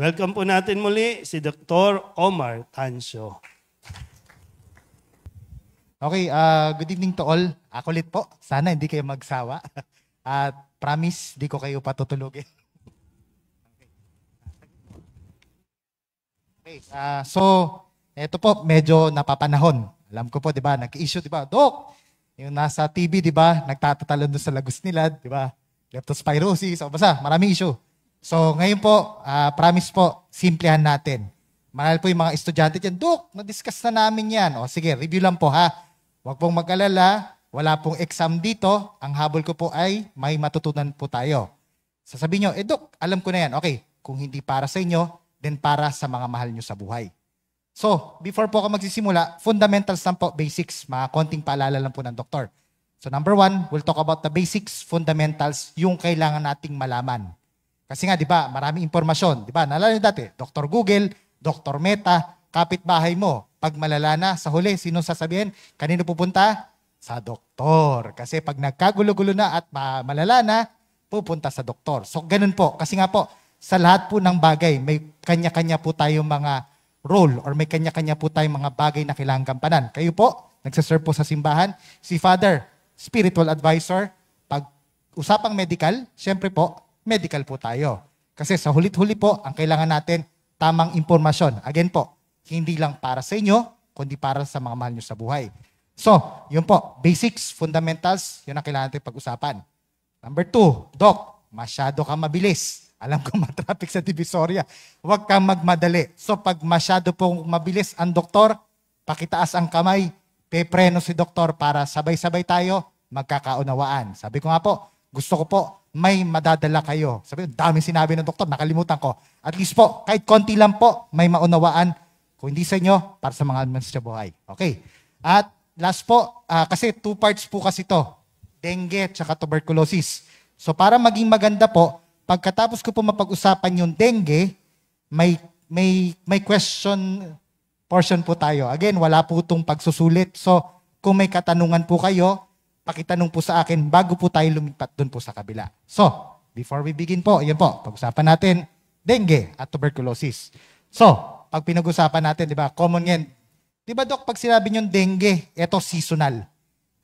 Welcome po natin muli si Dr. Omar Tancio. Okay, uh, good evening to all. Ako ulit po. Sana hindi kayo magsawa. At uh, promise, di ko kayo patutulogin. okay, uh, so, ito po, medyo napapanahon. Alam ko po, di ba, nag-issue, di ba, Dok, yung nasa TV, di ba, nagtatatalo doon sa lagus nila, di ba, leptospirosis, o basta, maraming issue. So ngayon po, uh, promise po, simplihan natin. Mahal po yung mga estudyante dyan, Dok, na-discuss na namin yan. O sige, review lang po ha. Huwag pong mag-alala, wala pong exam dito. Ang habol ko po ay may matutunan po tayo. Sasabihin nyo, eh Dok, alam ko na yan. Okay, kung hindi para sa inyo, then para sa mga mahal nyo sa buhay. So, before po ako magsisimula, fundamentals lang po, basics, mga konting paalala lang po ng doktor. So number one, we'll talk about the basics, fundamentals, yung kailangan nating malaman. Kasi nga, di ba, maraming impormasyon. Di ba, nalala nyo dati, Dr. Google, Dr. Meta, kapitbahay mo. Pag malala na, sa huli, sino sasabihin? Kanino pupunta? Sa doktor. Kasi pag nagkagulo-gulo na at malala na, pupunta sa doktor. So, ganun po. Kasi nga po, sa lahat po ng bagay, may kanya-kanya po tayong mga role or may kanya-kanya po tayong mga bagay na kailangan gampanan. Kayo po, nagsaserve po sa simbahan. Si Father, spiritual advisor. Pag usapang medical, syempre po, medical po tayo. Kasi sa hulit-huli po, ang kailangan natin, tamang impormasyon. Again po, hindi lang para sa inyo, kundi para sa mga mahal nyo sa buhay. So, yun po, basics, fundamentals, yun ang kailangan natin pag-usapan. Number two, Doc, masyado ka mabilis. Alam ko matraffic sa Divisoria. Huwag kang magmadali. So pag masyado pong mabilis ang doktor, pakitaas ang kamay, pepreno si doktor para sabay-sabay tayo magkakaunawaan. Sabi ko nga po, gusto ko po may madadala kayo. Sabi, daming sinabi ng doktor, nakalimutan ko. At least po, kahit konti lang po, may maunawaan. Kung hindi sa inyo, para sa mga admins sa buhay. Okay. At last po, uh, kasi two parts po kasi to. Dengue at tuberculosis. So para maging maganda po, pagkatapos ko po mapag-usapan yung dengue, may, may, may question portion po tayo. Again, wala po itong pagsusulit. So kung may katanungan po kayo, pakitanong po sa akin bago po tayo lumipat doon po sa kabila. So, before we begin po, yan po, pag-usapan natin dengue at tuberculosis. So, pag pinag-usapan natin, di ba, common yan. Di ba, Dok, pag sinabi nyo dengue, ito seasonal.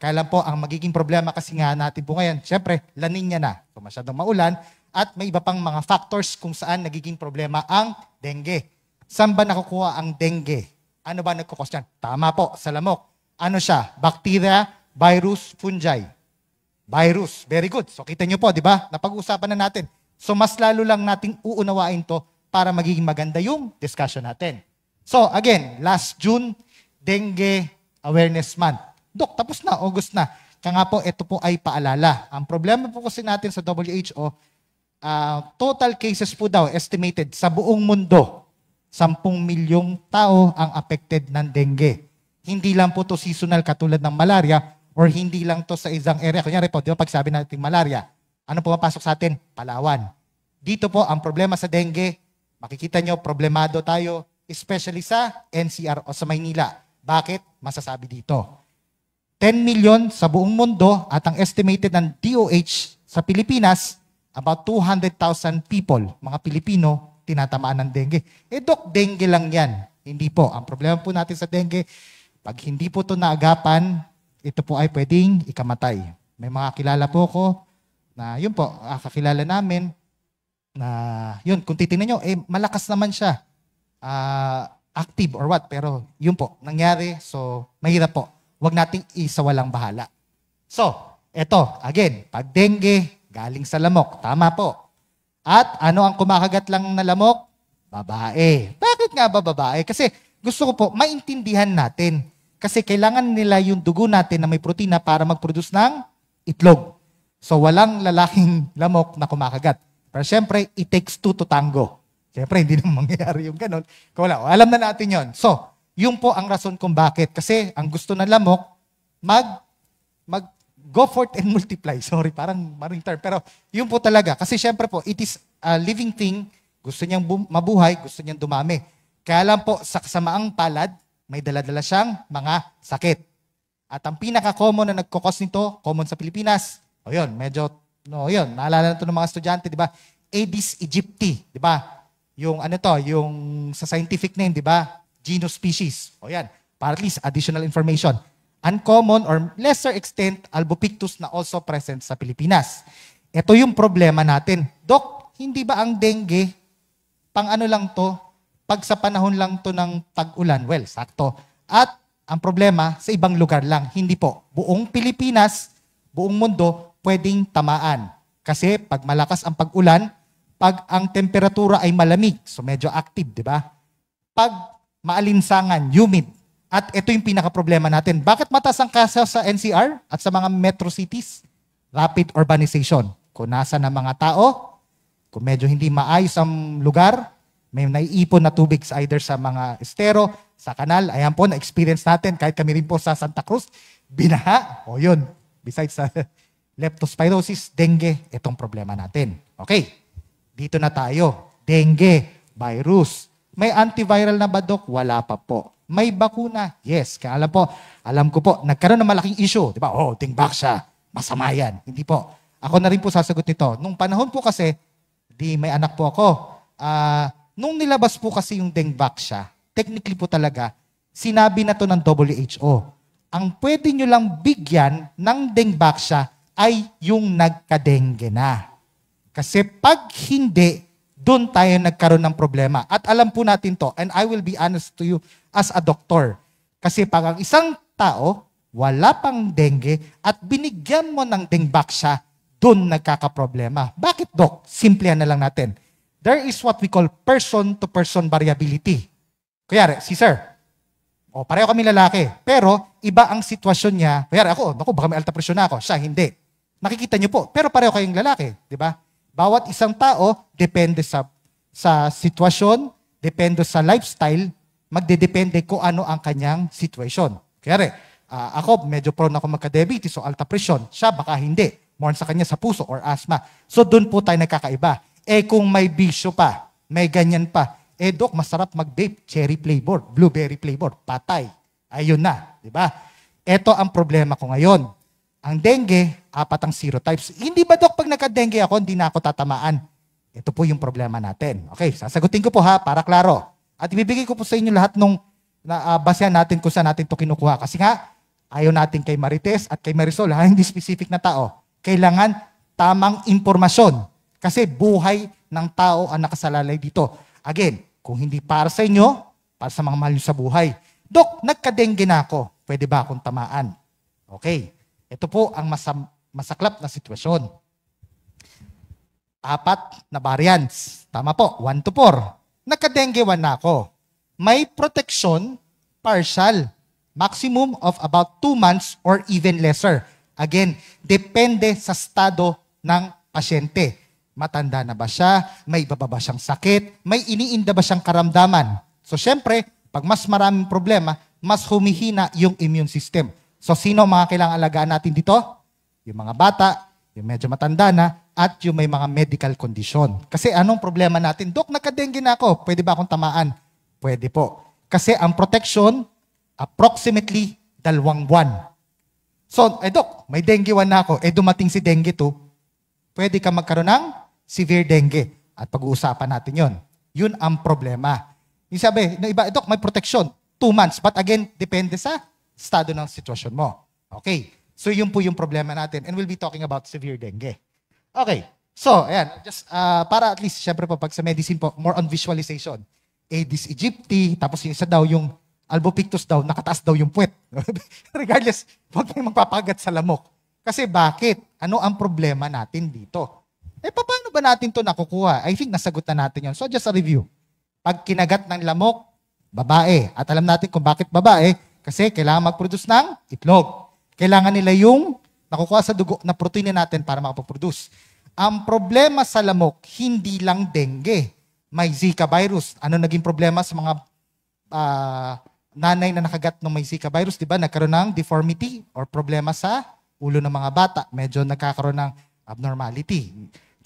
Kailan po ang magiging problema kasi nga natin po ngayon, syempre, laninya na. So, masyadong maulan at may iba pang mga factors kung saan nagiging problema ang dengue. Saan ba nakukuha ang dengue? Ano ba nagkukos niyan? Tama po, sa lamok. Ano siya? Bacteria virus, fungi. Virus. Very good. So kita nyo po, di ba? Napag-usapan na natin. So mas lalo lang nating uunawain to para magiging maganda yung discussion natin. So again, last June, Dengue Awareness Month. Dok, tapos na, August na. Kaya nga po, ito po ay paalala. Ang problema po kasi natin sa WHO, uh, ah, total cases po daw estimated sa buong mundo, 10 milyong tao ang affected ng dengue. Hindi lang po to seasonal katulad ng malaria, or hindi lang to sa isang area. Kunyari po, di ba pagsabi natin malaria, ano po pumapasok sa atin? Palawan. Dito po, ang problema sa dengue, makikita nyo, problemado tayo, especially sa NCR o sa Maynila. Bakit? Masasabi dito. 10 million sa buong mundo at ang estimated ng DOH sa Pilipinas, about 200,000 people, mga Pilipino, tinatamaan ng dengue. Eh, dok, dengue lang yan. Hindi po. Ang problema po natin sa dengue, pag hindi po to naagapan, ito po ay pwedeng ikamatay. May mga kilala po ko na yun po, ah, kakilala namin na yun, kung titingnan nyo, eh, malakas naman siya. Ah, active or what, pero yun po, nangyari. So, mahirap po. Huwag nating isawalang bahala. So, eto, again, pag dengue, galing sa lamok. Tama po. At ano ang kumakagat lang na lamok? Babae. Bakit nga ba babae? Kasi gusto ko po, maintindihan natin kasi kailangan nila yung dugo natin na may protina para mag-produce ng itlog. So walang lalaking lamok na kumakagat. Pero syempre, it takes two to tango. Syempre, hindi naman mangyayari yung ganun. Kung wala, alam na natin yon. So, yung po ang rason kung bakit. Kasi ang gusto ng lamok, mag, mag go forth and multiply. Sorry, parang maring term. Pero yun po talaga. Kasi syempre po, it is a living thing. Gusto niyang mabuhay, gusto niyang dumami. Kaya lang po, sa kasamaang palad, may daladala siyang mga sakit. At ang pinaka-common na nagkakos nito, common sa Pilipinas, o yun, medyo, no, yun, naalala na ito ng mga estudyante, di ba? Aedes aegypti, di ba? Yung ano to, yung sa scientific name, di ba? Genus species. O yan, para at least additional information. Uncommon or lesser extent, albopictus na also present sa Pilipinas. Ito yung problema natin. Dok, hindi ba ang dengue, pang ano lang to, pag sa panahon lang to ng tag-ulan, well, sakto. At ang problema, sa ibang lugar lang. Hindi po. Buong Pilipinas, buong mundo, pwedeng tamaan. Kasi pag malakas ang pag-ulan, pag ang temperatura ay malamig, so medyo active, di ba? Pag maalinsangan, humid, at ito yung pinaka-problema natin. Bakit mataas ang kaso sa NCR at sa mga metro cities? Rapid urbanization. Kung nasa na mga tao, kung medyo hindi maayos ang lugar, may naiipon na tubig sa either sa mga estero, sa kanal. Ayan po, na-experience natin kahit kami rin po sa Santa Cruz, binaha. O yun, besides sa leptospirosis, dengue, itong problema natin. Okay, dito na tayo. Dengue, virus. May antiviral na ba, Dok? Wala pa po. May bakuna? Yes. Kaya alam po, alam ko po, nagkaroon ng malaking issue. Di ba? Oh, tingbak siya. Masama yan. Hindi po. Ako na rin po sasagot nito. Nung panahon po kasi, di may anak po ako. Uh, Nung nilabas po kasi yung dengbak siya, technically po talaga, sinabi na to ng WHO. Ang pwede nyo lang bigyan ng dengbak siya ay yung nagka-dengue na. Kasi pag hindi, doon tayo nagkaroon ng problema. At alam po natin to, and I will be honest to you as a doctor. Kasi pag ang isang tao, wala pang dengue, at binigyan mo ng dengbak siya, doon nagkakaproblema. Bakit, Dok? Simple na lang natin there is what we call person-to-person variability. Kuyari, si sir, o pareho kami lalaki, pero iba ang sitwasyon niya. Kuyari ako, ako baka may alta presyon ako, siya hindi. Nakikita niyo po, pero pareho kayong lalaki, di ba? Bawat isang tao depende sa sa sitwasyon, depende sa lifestyle, magdedepende ko ano ang kanyang situation. Kaya uh, ah, ako medyo prone ako magka-diabetes o alta presyon, siya baka hindi. More sa kanya sa puso or asthma. So doon po tayo nagkakaiba. Eh kung may bisyo pa, may ganyan pa, eh dok, masarap mag-vape, cherry flavor, blueberry flavor, patay. Ayun na, di ba? Ito ang problema ko ngayon. Ang dengue, apat ang serotypes. Hindi ba dok, pag nagka-dengue ako, hindi na ako tatamaan? Ito po yung problema natin. Okay, sasagutin ko po ha, para klaro. At ibibigay ko po sa inyo lahat nung na, uh, basehan natin kung saan natin to kinukuha. Kasi nga, ayaw natin kay Marites at kay Marisol, ha? hindi specific na tao. Kailangan tamang impormasyon kasi buhay ng tao ang nakasalalay dito. Again, kung hindi para sa inyo, para sa mga mahal nyo sa buhay. Dok, nagkadengge na ako. Pwede ba akong tamaan? Okay. Ito po ang masam- masaklap na sitwasyon. Apat na variants. Tama po, 1 to 4. Nagkadengge 1 na ako. May protection, partial, maximum of about 2 months or even lesser. Again, depende sa estado ng pasyente. Matanda na ba siya? May baba ba siyang sakit? May iniinda ba siyang karamdaman? So syempre, pag mas maraming problema, mas humihina yung immune system. So sino mga kailangang alagaan natin dito? Yung mga bata, yung medyo matanda na, at yung may mga medical condition. Kasi anong problema natin? Dok, nagka-dengue na ako. Pwede ba akong tamaan? Pwede po. Kasi ang protection, approximately dalawang buwan. So, eh dok, may dengue 1 na ako. Eh dumating si dengue 2, pwede ka magkaroon ng severe dengue. At pag-uusapan natin yon. Yun ang problema. Yung sabi, na iba, Dok, may protection. Two months. But again, depende sa estado ng sitwasyon mo. Okay. So yun po yung problema natin. And we'll be talking about severe dengue. Okay. So, ayan. Just, uh, para at least, syempre po, pag sa medicine po, more on visualization. Aedes aegypti, tapos yung isa daw, yung albopictus daw, nakataas daw yung puwet. Regardless, huwag tayong magpapagat sa lamok. Kasi bakit? Ano ang problema natin dito? Eh, paano ba natin to nakukuha? I think nasagot na natin yon. So, just a review. Pag kinagat ng lamok, babae. At alam natin kung bakit babae, kasi kailangan mag-produce ng itlog. Kailangan nila yung nakukuha sa dugo na protein natin para makapag-produce. Ang problema sa lamok, hindi lang dengue. May Zika virus. Ano naging problema sa mga uh, nanay na nakagat ng may Zika virus? Di ba? Nagkaroon ng deformity or problema sa ulo ng mga bata. Medyo nagkakaroon ng abnormality.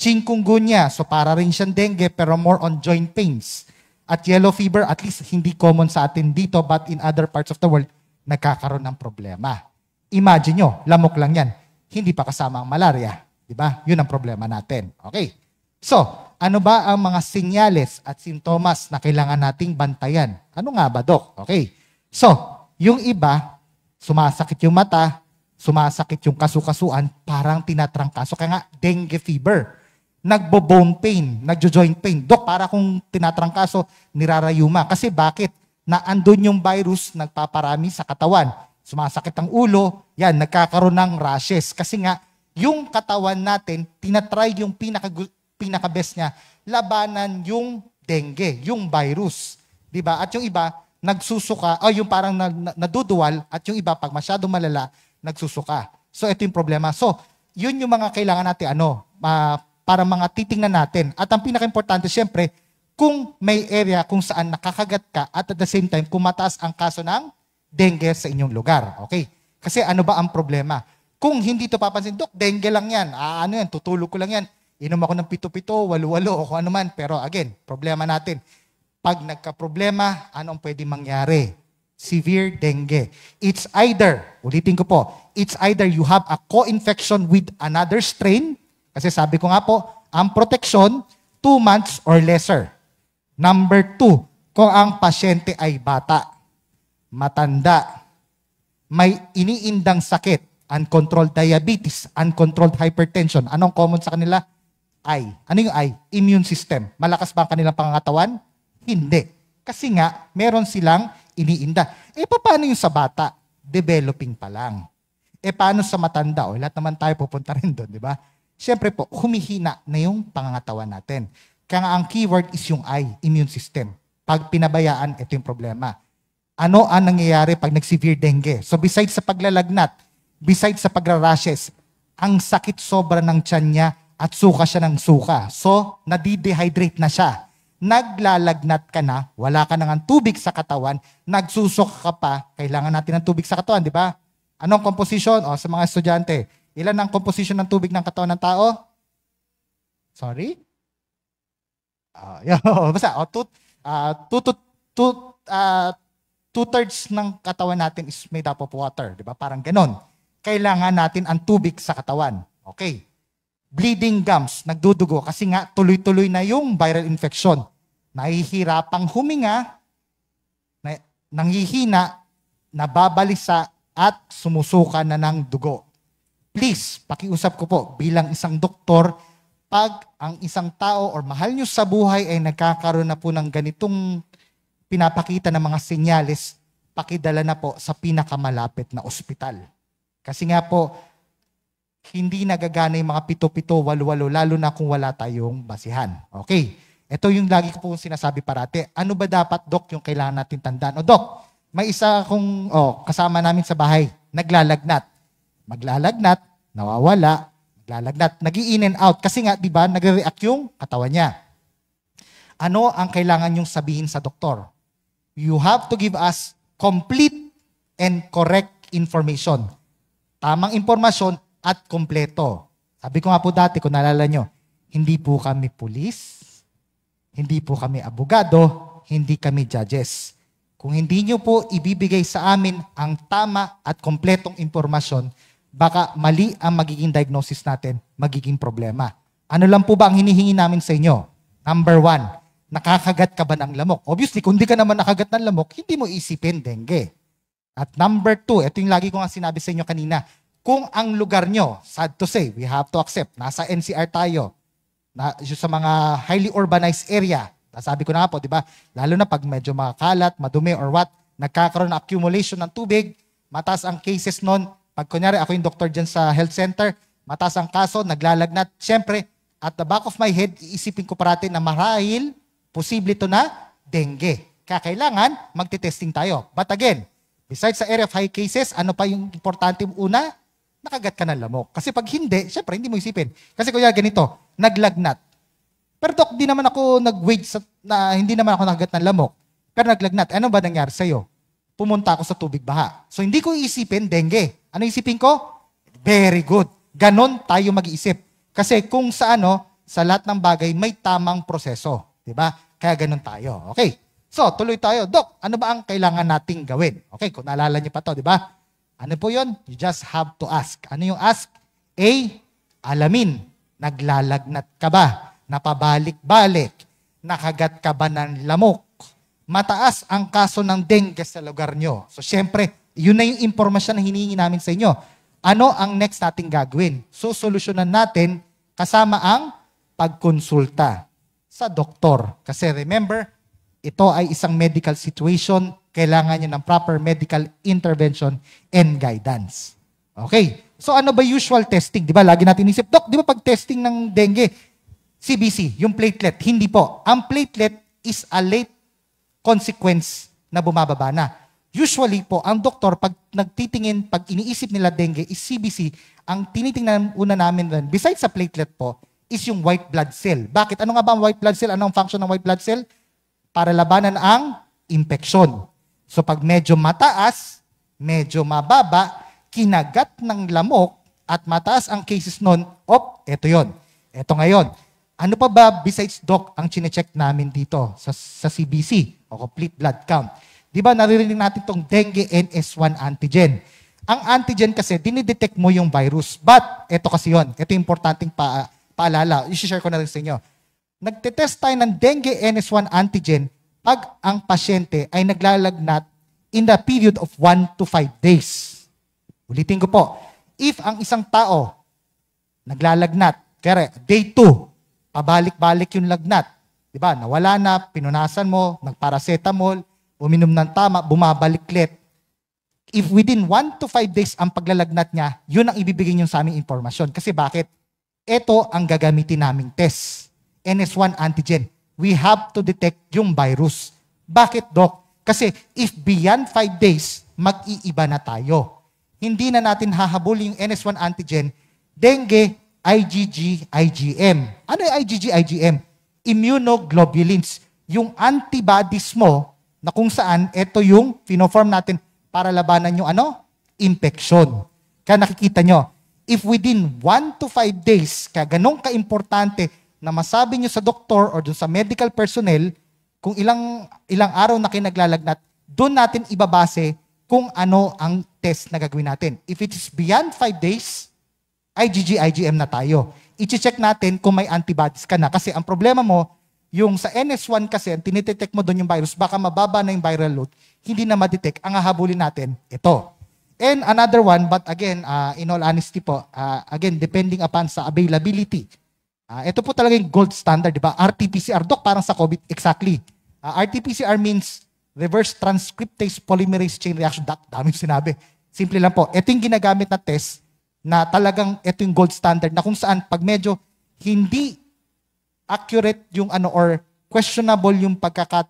Chikungunya, so para rin siyang dengue pero more on joint pains. At yellow fever, at least hindi common sa atin dito but in other parts of the world, nagkakaroon ng problema. Imagine nyo, lamok lang yan. Hindi pa kasama ang malaria. Di ba? Yun ang problema natin. Okay. So, ano ba ang mga sinyales at sintomas na kailangan nating bantayan? Ano nga ba, Dok? Okay. So, yung iba, sumasakit yung mata, sumasakit yung kasukasuan, parang tinatrangkaso. Kaya nga, dengue fever nagbo-bone pain, nagjo-joint pain. Dok, para kung tinatrangkaso, nirarayuma. Kasi bakit? Na andun yung virus nagpaparami sa katawan. Sumasakit ang ulo, yan, nagkakaroon ng rashes. Kasi nga, yung katawan natin, tinatry yung pinaka, pinaka-best niya, labanan yung dengue, yung virus. di ba? At yung iba, nagsusuka, o oh, yung parang nag, naduduwal, at yung iba, pag masyado malala, nagsusuka. So, ito yung problema. So, yun yung mga kailangan natin, ano, uh, para mga titingnan natin. At ang pinaka-importante siyempre, kung may area kung saan nakakagat ka at at the same time, kung mataas ang kaso ng dengue sa inyong lugar. Okay? Kasi ano ba ang problema? Kung hindi to papansin, Dok, dengue lang yan. Ah, ano yan, tutulog ko lang yan. Inom ako ng pito-pito, walo-walo, o kung ano man. Pero again, problema natin. Pag nagka-problema, ano ang pwede mangyari? Severe dengue. It's either, ulitin ko po, it's either you have a co-infection with another strain kasi sabi ko nga po, ang protection, 2 months or lesser. Number 2, kung ang pasyente ay bata, matanda, may iniindang sakit, uncontrolled diabetes, uncontrolled hypertension. Anong common sa kanila? Ay. Ano yung ay? Immune system. Malakas ba ang kanilang pangangatawan? Hindi. Kasi nga, meron silang iniinda. E paano yung sa bata? Developing pa lang. E paano sa matanda? O, lahat naman tayo pupunta rin doon, di ba? Siyempre po, humihina na yung pangangatawan natin. Kaya nga ang keyword is yung I, immune system. Pag pinabayaan, ito yung problema. Ano ang nangyayari pag nag-severe dengue? So besides sa paglalagnat, besides sa pagrarashes, ang sakit sobra ng tiyan niya at suka siya ng suka. So, nadidehydrate na siya. Naglalagnat ka na, wala ka nang tubig sa katawan, nagsusok ka pa, kailangan natin ng tubig sa katawan, di ba? Anong composition? O, sa mga estudyante, Ilan ang composition ng tubig ng katawan ng tao? Sorry? Uh, yun, basta, oh, two, uh, two, two, two, uh, ah, two-thirds ng katawan natin is made up of water. Di ba? Parang ganon. Kailangan natin ang tubig sa katawan. Okay. Bleeding gums, nagdudugo kasi nga tuloy-tuloy na yung viral infection. Nahihirapang huminga, na, nangihina, nababalisa, at sumusuka na ng dugo please, pakiusap ko po bilang isang doktor, pag ang isang tao or mahal nyo sa buhay ay nagkakaroon na po ng ganitong pinapakita ng mga senyales, pakidala na po sa pinakamalapit na ospital. Kasi nga po, hindi nagagana yung mga pito-pito, walo-walo, lalo na kung wala tayong basihan. Okay. Ito yung lagi ko po sinasabi parate. Ano ba dapat, Doc, yung kailangan natin tandaan? O, Doc, may isa kong oh, kasama namin sa bahay, naglalagnat maglalagnat, nawawala, maglalagnat, nag in and out. Kasi nga, di ba, nagre-react yung katawan niya. Ano ang kailangan yung sabihin sa doktor? You have to give us complete and correct information. Tamang impormasyon at kompleto. Sabi ko nga po dati, kung naalala nyo, hindi po kami pulis, hindi po kami abogado, hindi kami judges. Kung hindi nyo po ibibigay sa amin ang tama at kompletong impormasyon, baka mali ang magiging diagnosis natin, magiging problema. Ano lang po ba ang hinihingi namin sa inyo? Number one, nakakagat ka ba ng lamok? Obviously, kung di ka naman nakagat ng lamok, hindi mo isipin dengue. At number two, ito yung lagi ko nga sinabi sa inyo kanina, kung ang lugar nyo, sad to say, we have to accept, nasa NCR tayo, na, sa mga highly urbanized area, nasabi ko na nga po, di ba, lalo na pag medyo makakalat, madumi or what, nagkakaroon ng accumulation ng tubig, mataas ang cases noon, pag kunyari, ako yung doktor dyan sa health center, mataas ang kaso, naglalagnat. syempre, at the back of my head, iisipin ko parati na marahil, posible to na dengue. Kaya kailangan, magte-testing tayo. But again, besides sa area of high cases, ano pa yung importante una? Nakagat ka ng lamok. Kasi pag hindi, syempre, hindi mo isipin. Kasi kuya, ganito, naglagnat. Pero dok, di naman ako nag-wage sa, na hindi naman ako nakagat ng lamok. Pero naglagnat. Ano ba nangyari sa'yo? Pumunta ako sa tubig baha. So hindi ko iisipin, dengue. Ano isipin ko? Very good. Ganon tayo mag-iisip. Kasi kung sa ano, sa lahat ng bagay, may tamang proseso. ba? Diba? Kaya ganon tayo. Okay. So, tuloy tayo. Dok, ano ba ang kailangan nating gawin? Okay, kung naalala niyo pa to, di ba? Ano po yon? You just have to ask. Ano yung ask? A, alamin. Naglalagnat ka ba? Napabalik-balik? Nakagat ka ba ng lamok? Mataas ang kaso ng dengue sa lugar nyo. So, syempre, yun na yung impormasyon na hinihingi namin sa inyo. Ano ang next nating gagawin? So, solusyonan natin kasama ang pagkonsulta sa doktor. Kasi remember, ito ay isang medical situation. Kailangan niya ng proper medical intervention and guidance. Okay. So ano ba usual testing? Di ba? Lagi natin isip, Dok, di ba pag testing ng dengue, CBC, yung platelet. Hindi po. Ang platelet is a late consequence na bumababa na. Usually po, ang doktor, pag nagtitingin, pag iniisip nila dengue, is CBC, ang tinitingnan una namin rin, besides sa platelet po, is yung white blood cell. Bakit? Ano nga ba ang white blood cell? Ano ang function ng white blood cell? Para labanan ang infection. So pag medyo mataas, medyo mababa, kinagat ng lamok at mataas ang cases noon, op, eto yon, Eto ngayon. Ano pa ba besides doc ang chinecheck namin dito sa, sa CBC o complete blood count? Di ba naririnig natin tong dengue NS1 antigen. Ang antigen kasi, dinidetect mo yung virus. But, eto kasi yon. Ito yung importanteng pa, paalala. I-share ko na rin sa inyo. Nagtetest tayo ng dengue NS1 antigen pag ang pasyente ay naglalagnat in the period of 1 to 5 days. Ulitin ko po. If ang isang tao naglalagnat, kaya day 2, pabalik-balik yung lagnat, di ba? Nawala na, pinunasan mo, nagparacetamol, uminom ng tama, bumabaliklet. If within 1 to 5 days ang paglalagnat niya, yun ang ibibigay niyo sa aming impormasyon. Kasi bakit? Ito ang gagamitin naming test. NS1 antigen. We have to detect yung virus. Bakit, Doc? Kasi if beyond 5 days, mag-iiba na tayo. Hindi na natin hahabulin yung NS1 antigen, dengue, IgG, IgM. Ano yung IgG, IgM? Immunoglobulins. Yung antibodies mo na kung saan ito yung pinoform natin para labanan yung ano? Infection. Kaya nakikita nyo, if within 1 to 5 days, kaya ganun kaimportante na masabi nyo sa doktor or dun sa medical personnel kung ilang, ilang araw na kinaglalagnat, doon natin ibabase kung ano ang test na gagawin natin. If it is beyond 5 days, IgG, IgM na tayo. I-check natin kung may antibodies ka na. Kasi ang problema mo, yung sa NS1 kasi, tinitdetect mo doon yung virus, baka mababa na yung viral load, hindi na madetect. Ang hahabulin natin, ito. And another one, but again, uh, in all honesty po, uh, again, depending upon sa availability. Uh, ito po talaga yung gold standard, di ba? RT-PCR, doc, parang sa COVID, exactly. Uh, RT-PCR means reverse transcriptase polymerase chain reaction. Da- daming sinabi. Simple lang po. Ito yung ginagamit na test na talagang ito yung gold standard na kung saan pag medyo hindi accurate yung ano or questionable yung pagkakat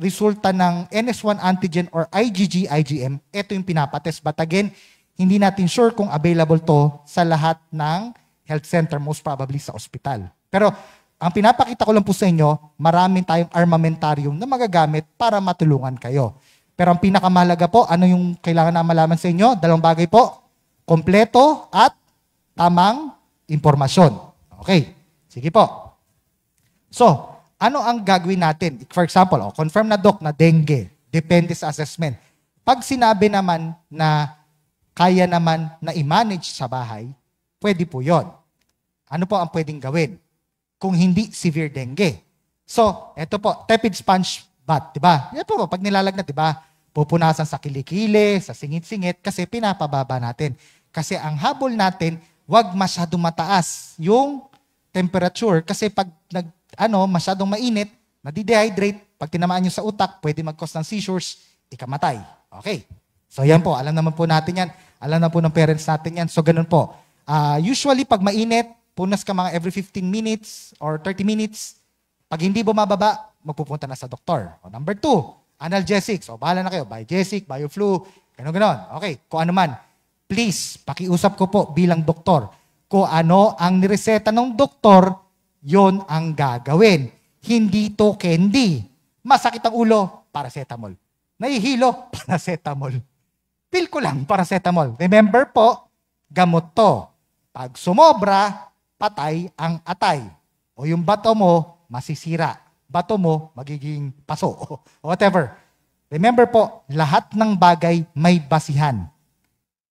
resulta ng NS1 antigen or IgG, IgM, ito yung pinapatest. But again, hindi natin sure kung available to sa lahat ng health center, most probably sa ospital. Pero ang pinapakita ko lang po sa inyo, marami tayong armamentarium na magagamit para matulungan kayo. Pero ang pinakamahalaga po, ano yung kailangan na malaman sa inyo? Dalawang bagay po, kompleto at tamang impormasyon. Okay, sige po. So, ano ang gagawin natin? For example, oh, confirm na doc na dengue, depende sa assessment. Pag sinabi naman na kaya naman na i-manage sa bahay, pwede po yon. Ano po ang pwedeng gawin? Kung hindi severe dengue. So, eto po, tepid sponge bath, di ba? Yan po, pag nilalagnat, di ba? Pupunasan sa kilikili, sa singit-singit, kasi pinapababa natin. Kasi ang habol natin, wag masyado mataas yung temperature. Kasi pag ano, masyadong mainit, nadidehydrate, pag tinamaan nyo sa utak, pwede mag-cause ng seizures, ikamatay. Okay. So yan po, alam naman po natin yan. Alam na po ng parents natin yan. So ganun po. Uh, usually, pag mainit, punas ka mga every 15 minutes or 30 minutes. Pag hindi bumababa, magpupunta na sa doktor. O, number two, analgesics. O bahala na kayo, biogesic, bioflu, ganun ganun. Okay, kung ano man. Please, pakiusap ko po bilang doktor. Kung ano ang nireseta ng doktor yon ang gagawin. Hindi to candy. Masakit ang ulo, paracetamol. Nahihilo, paracetamol. Pil ko lang, paracetamol. Remember po, gamot to. Pag sumobra, patay ang atay. O yung bato mo, masisira. Bato mo, magiging paso. whatever. Remember po, lahat ng bagay may basihan.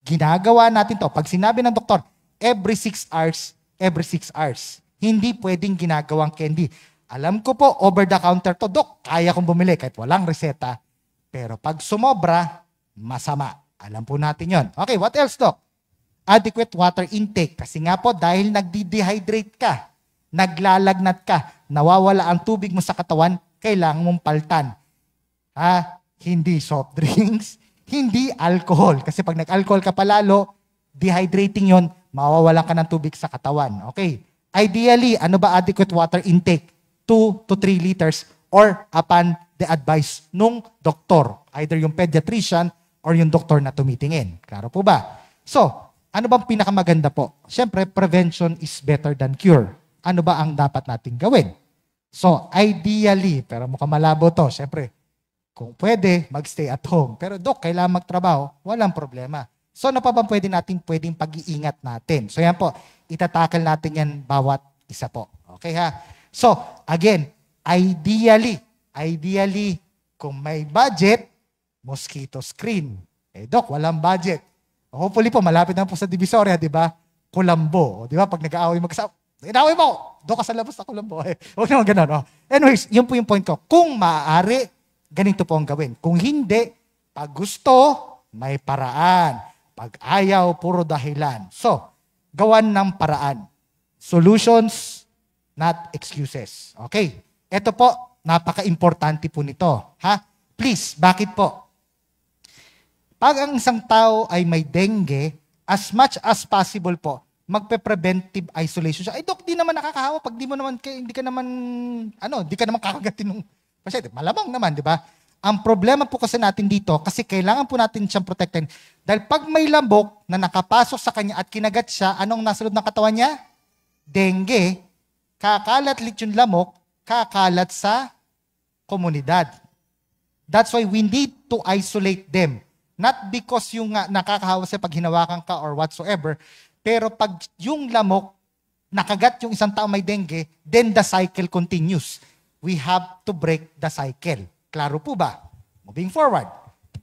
Ginagawa natin to. Pag sinabi ng doktor, every 6 hours, every 6 hours. Hindi pwedeng ginagawang candy. Alam ko po, over the counter to, Dok, kaya kong bumili kahit walang reseta. Pero pag sumobra, masama. Alam po natin yon. Okay, what else, Dok? Adequate water intake. Kasi nga po, dahil nagdi-dehydrate ka, naglalagnat ka, nawawala ang tubig mo sa katawan, kailangan mong paltan. Ha? Hindi soft drinks, hindi alcohol. Kasi pag nag-alcohol ka palalo, dehydrating yon, mawawalan ka ng tubig sa katawan. Okay? Ideally, ano ba adequate water intake? 2 to 3 liters or upon the advice nung doktor, either yung pediatrician or yung doktor na tumitingin. Klaro po ba? So, ano bang pinakamaganda po? Siyempre, prevention is better than cure. Ano ba ang dapat nating gawin? So, ideally, pero mukhang malabo to, siyempre, kung pwede, magstay at home. Pero, dok, kailangan magtrabaho, walang problema. So ano pa bang pwede natin pwedeng pag-iingat natin? So yan po, itatakal natin yan bawat isa po. Okay ha? So again, ideally, ideally, kung may budget, mosquito screen. Eh, Doc, walang budget. Hopefully po, malapit na po sa Divisoria, di ba? Colombo. Di ba? Pag nag-aaway magkasama, inaway mo! Doon ka sa labas na Colombo. Eh, huwag naman ganun. Oh. Anyways, yun po yung point ko. Kung maaari, ganito po ang gawin. Kung hindi, pag gusto, may paraan. Pag-ayaw, puro dahilan. So, gawan ng paraan. Solutions, not excuses. Okay? Ito po, napaka-importante po nito. Ha? Please, bakit po? Pag ang isang tao ay may dengue, as much as possible po, magpe-preventive isolation siya. Ay, Dok, di naman nakakahawa pag di mo naman, hindi ka naman, ano, di ka naman kakagatin ng pasyente. Malamang naman, di ba? Ang problema po kasi natin dito, kasi kailangan po natin siyang protectin. Dahil pag may lambok na nakapasok sa kanya at kinagat siya, anong nasa loob ng katawan niya? Dengue. Kakalat lit yung lamok, kakalat sa komunidad. That's why we need to isolate them. Not because yung nakakahawa siya pag hinawakan ka or whatsoever, pero pag yung lamok nakagat yung isang tao may dengue, then the cycle continues. We have to break the cycle. Klaro po ba? Moving forward.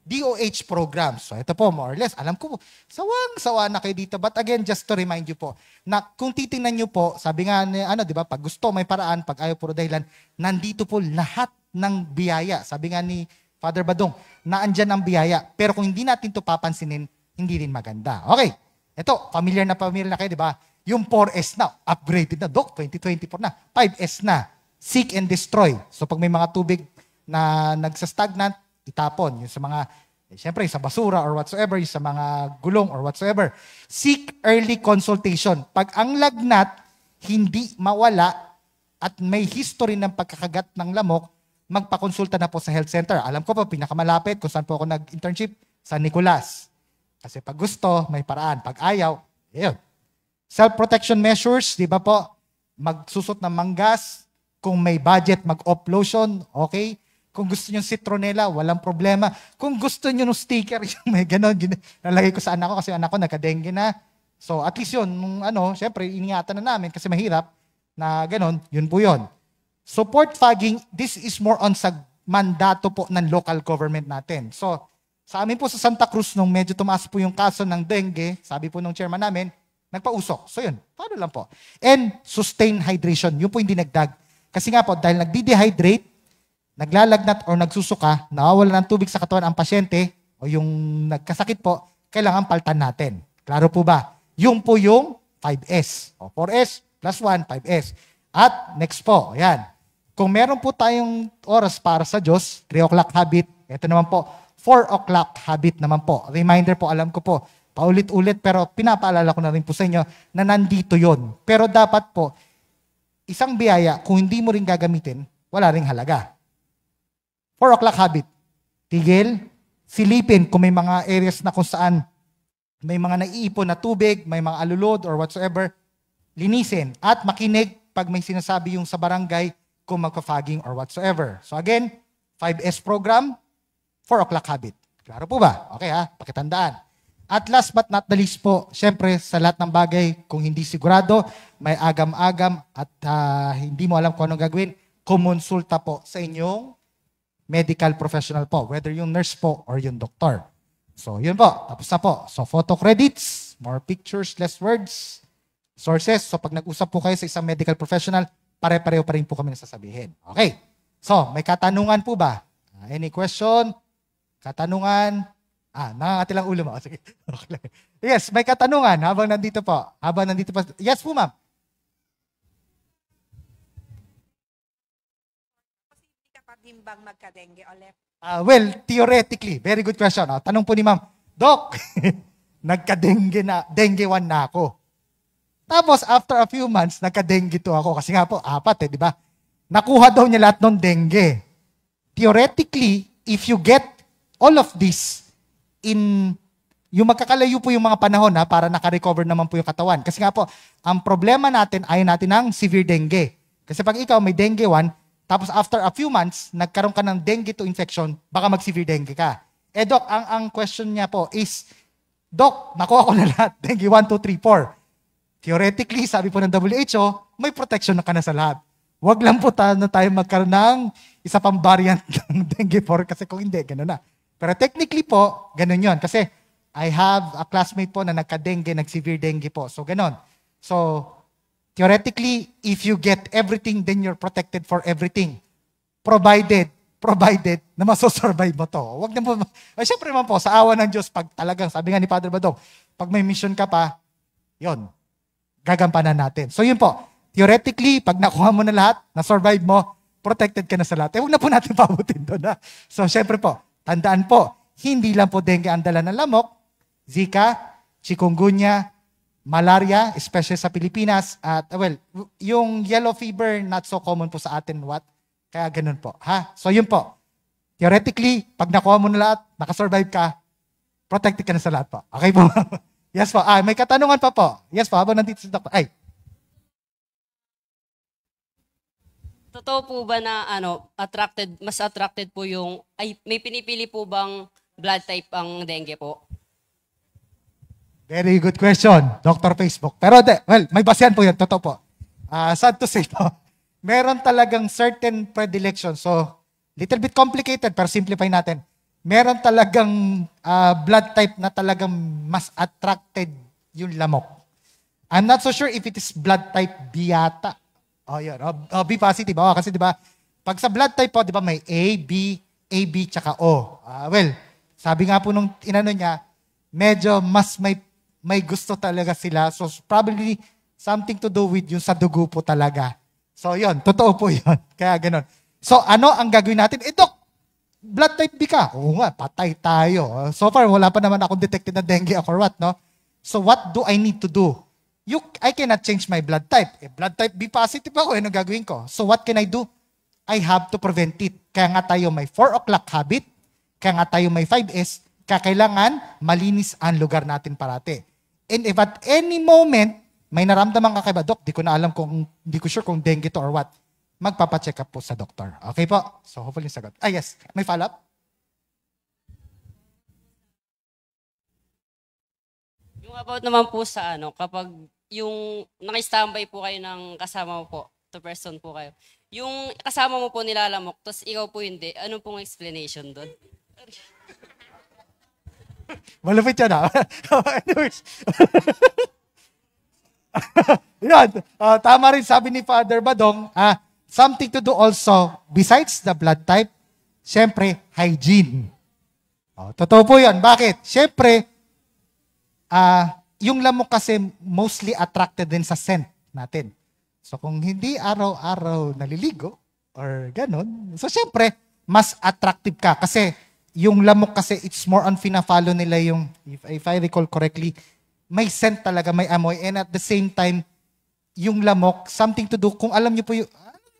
DOH programs. So ito po, more or less, alam ko, sawang-sawa na kayo dito. But again, just to remind you po, na kung titingnan nyo po, sabi nga, ano, di ba, pag gusto, may paraan, pag ayaw, puro dahilan, nandito po lahat ng biyaya. Sabi nga ni Father Badong, naandyan ang biyaya. Pero kung hindi natin to papansinin, hindi rin maganda. Okay. Ito, familiar na familiar na kayo, di ba? Yung 4S na, upgraded na, Doc, 2024 na. 5S na, seek and destroy. So pag may mga tubig, na nagsastagnant, itapon. Yung sa mga, eh, syempre, sa basura or whatsoever, yung sa mga gulong or whatsoever. Seek early consultation. Pag ang lagnat, hindi mawala at may history ng pagkakagat ng lamok, magpakonsulta na po sa health center. Alam ko po, pinakamalapit kung saan po ako nag-internship, sa Nicolas. Kasi pag gusto, may paraan. Pag ayaw, yun. Self-protection measures, di ba po? Magsusot ng manggas. Kung may budget, mag lotion, okay? Kung gusto nyo citronella, walang problema. Kung gusto niyo ng sticker, yung may ganon, nalagay ko sa anak ko kasi anak ko nagka-dengue na. So at least yun, nung ano, syempre iningatan na namin kasi mahirap na ganon, yun po yun. Support fogging, this is more on sa mandato po ng local government natin. So sa amin po sa Santa Cruz, nung medyo tumaas po yung kaso ng dengue, sabi po nung chairman namin, nagpausok. So yun, paano lang po. And sustain hydration, yun po hindi nagdag. Kasi nga po, dahil nagdi-dehydrate, naglalagnat or nagsusuka, nawawala ng tubig sa katawan ang pasyente o yung nagkasakit po, kailangan paltan natin. Klaro po ba? Yung po yung 5S. O 4S plus 1, 5S. At next po, ayan. Kung meron po tayong oras para sa Diyos, 3 o'clock habit, ito naman po, 4 o'clock habit naman po. Reminder po, alam ko po, paulit-ulit, pero pinapaalala ko na rin po sa inyo na nandito yon. Pero dapat po, isang biyaya, kung hindi mo rin gagamitin, wala ring halaga. 4 o'clock habit. Tigil, silipin kung may mga areas na kung saan may mga naiipon na tubig, may mga alulod or whatsoever, linisin at makinig pag may sinasabi yung sa barangay kung magpa-fogging or whatsoever. So again, 5S program, 4 o'clock habit. Klaro po ba? Okay ha, pakitandaan. At last but not the least po, syempre sa lahat ng bagay, kung hindi sigurado, may agam-agam at uh, hindi mo alam kung anong gagawin, kumonsulta po sa inyong medical professional po, whether yung nurse po or yung doctor. So, yun po. Tapos na po. So, photo credits, more pictures, less words, sources. So, pag nag-usap po kayo sa isang medical professional, pare-pareho pa rin po kami nasasabihin. Okay. So, may katanungan po ba? Ah, any question? Katanungan? Ah, nakakati lang ulo mo. Sige. Okay. Yes, may katanungan habang nandito po. Habang nandito po. Yes po, ma'am. timbang magka-dengue ulit? Uh, ah, well, theoretically, very good question. Oh. Tanong po ni ma'am, Doc, nagka-dengue na, dengue 1 na ako. Tapos, after a few months, nagka-dengue to ako. Kasi nga po, apat eh, di ba? Nakuha daw niya lahat ng dengue. Theoretically, if you get all of this in yung magkakalayo po yung mga panahon ha, ah, para nakarecover naman po yung katawan. Kasi nga po, ang problema natin ay natin ang severe dengue. Kasi pag ikaw may dengue 1, tapos after a few months, nagkaroon ka ng dengue to infection, baka mag-severe dengue ka. Eh doc, ang, ang question niya po is, Doc, nakuha ko na lahat. Dengue 1, 2, 3, 4. Theoretically, sabi po ng WHO, may protection na ka na sa lahat. Huwag lang po ta- na tayo magkaroon ng isa pang variant ng dengue 4 kasi kung hindi, gano'n na. Pero technically po, gano'n yon Kasi I have a classmate po na nagka-dengue, nag-severe dengue po. So, gano'n. So, Theoretically, if you get everything, then you're protected for everything. Provided, provided na masosurvive mo to. Huwag na po, ay, syempre man po, sa awa ng Diyos, pag talagang, sabi nga ni Father Badong, pag may mission ka pa, yon gagampanan natin. So yun po, theoretically, pag nakuha mo na lahat, na-survive mo, protected ka na sa lahat. Eh, huwag na po natin pabutin doon. Ha? So, syempre po, tandaan po, hindi lang po dengue ang dala ng lamok, Zika, chikungunya, malaria, especially sa Pilipinas. At, uh, well, yung yellow fever, not so common po sa atin, what? Kaya ganun po. Ha? So, yun po. Theoretically, pag nakuha mo na lahat, nakasurvive ka, protected ka na sa lahat po. Okay po? yes po. Ah, may katanungan pa po. Yes po, habang nandito si Dr. Ay, totoo po ba na ano, attracted, mas attracted po yung, ay, may pinipili po bang blood type ang dengue po? Very good question, Dr. Facebook. Pero de, well, may basehan po yan, totoo po. Uh, sad to say po, meron talagang certain predilection. So, little bit complicated, pero simplify natin. Meron talagang uh, blood type na talagang mas attracted yung lamok. I'm not so sure if it is blood type B yata. Oh, yun. Oh, oh, B positive. Oh, kasi di ba, pag sa blood type po, di ba, may A, B, A, B, tsaka O. Uh, well, sabi nga po nung inano niya, medyo mas may may gusto talaga sila. So probably something to do with yung sa dugo po talaga. So yon totoo po yon Kaya ganun. So ano ang gagawin natin? Eh, blood type B ka. Oo nga, patay tayo. So far, wala pa naman akong detected na dengue or what, no? So what do I need to do? You, I cannot change my blood type. Eh, blood type B positive ako, ano gagawin ko? So what can I do? I have to prevent it. Kaya nga tayo may 4 o'clock habit, kaya nga tayo may 5S, kakailangan malinis ang lugar natin parate. And if at any moment, may naramdaman ka kay ba, Dok, di ko na alam kung, di ko sure kung dengue to or what, magpapacheck up po sa doktor. Okay po? So, hopefully yung sagot. Ah, yes. May follow-up? Yung about naman po sa ano, kapag yung naka-standby po kayo ng kasama mo po, to person po kayo, yung kasama mo po nilalamok, tapos ikaw po hindi, ano pong explanation doon? Malupit yan ha. Ah. Anyways. yan. Uh, ah, tama rin sabi ni Father Badong, ah, uh, something to do also besides the blood type, syempre, hygiene. Oh, totoo po yan. Bakit? Syempre, ah, uh, yung lamok kasi mostly attracted din sa scent natin. So kung hindi araw-araw naliligo or ganun, so syempre, mas attractive ka kasi yung lamok kasi it's more on fina-follow nila yung, if, if I recall correctly, may scent talaga, may amoy. And at the same time, yung lamok, something to do, kung alam niyo po yung,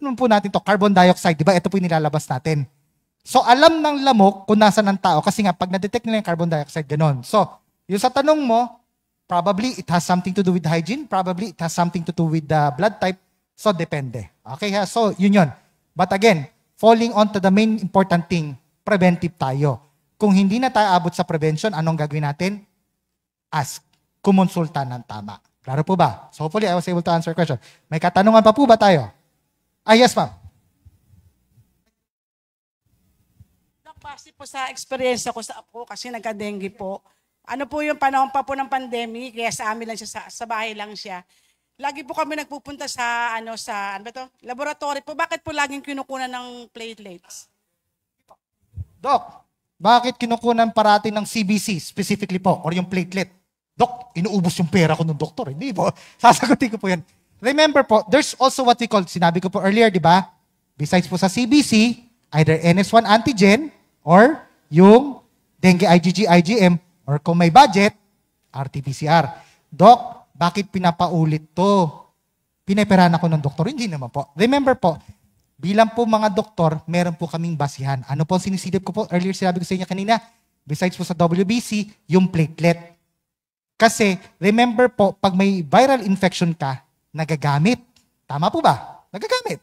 ano po natin to, carbon dioxide, di ba? Ito po yung nilalabas natin. So, alam ng lamok kung nasa ng tao kasi nga, pag na-detect nila yung carbon dioxide, ganun. So, yung sa tanong mo, probably it has something to do with hygiene, probably it has something to do with the blood type, so depende. Okay ha? So, yun yun. But again, falling on to the main important thing, preventive tayo. Kung hindi na tayo abot sa prevention, anong gagawin natin? Ask. Kumonsulta ng tama. Klaro po ba? So hopefully I was able to answer your question. May katanungan pa po ba tayo? Ah, yes ma'am. Base po sa experience ko sa apo kasi nagka-dengue po. Ano po yung panahon pa po ng pandemic, kaya sa amin lang siya, sa, sa bahay lang siya. Lagi po kami nagpupunta sa, ano, sa, ano ba to? Laboratory po. Bakit po laging kinukunan ng platelets? Doc, bakit kinukunan parati ng CBC specifically po or yung platelet? Doc, inuubos yung pera ko ng doktor. Hindi po. Sasagutin ko po yan. Remember po, there's also what we call, sinabi ko po earlier, di ba? Besides po sa CBC, either NS1 antigen or yung dengue IgG, IgM or kung may budget, RT-PCR. Doc, bakit pinapaulit to? Pinaperahan ako ng doktor. Hindi naman po. Remember po, Bilang po mga doktor, meron po kaming basihan. Ano po ang sinisilip ko po? Earlier sinabi ko sa inyo kanina, besides po sa WBC, yung platelet. Kasi remember po, pag may viral infection ka, nagagamit. Tama po ba? Nagagamit.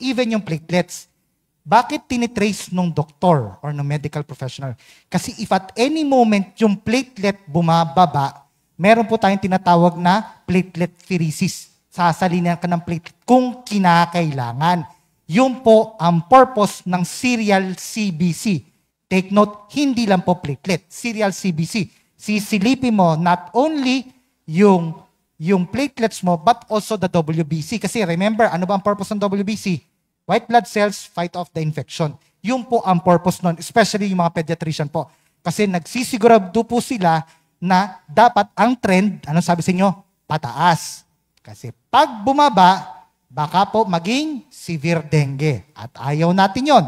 Even yung platelets. Bakit tinitrace nung doktor or nung medical professional? Kasi if at any moment yung platelet bumababa, meron po tayong tinatawag na platelet pheresis. Sasalinan ka ng platelet kung kinakailangan. Yun po ang purpose ng serial CBC. Take note, hindi lang po platelet, serial CBC. Sisilipin mo not only yung, yung platelets mo, but also the WBC. Kasi remember, ano ba ang purpose ng WBC? White blood cells fight off the infection. Yun po ang purpose nun, especially yung mga pediatrician po. Kasi nagsisigurado po sila na dapat ang trend, ano sabi sa inyo? Pataas. Kasi pag bumaba, Baka po maging severe dengue. At ayaw natin yon.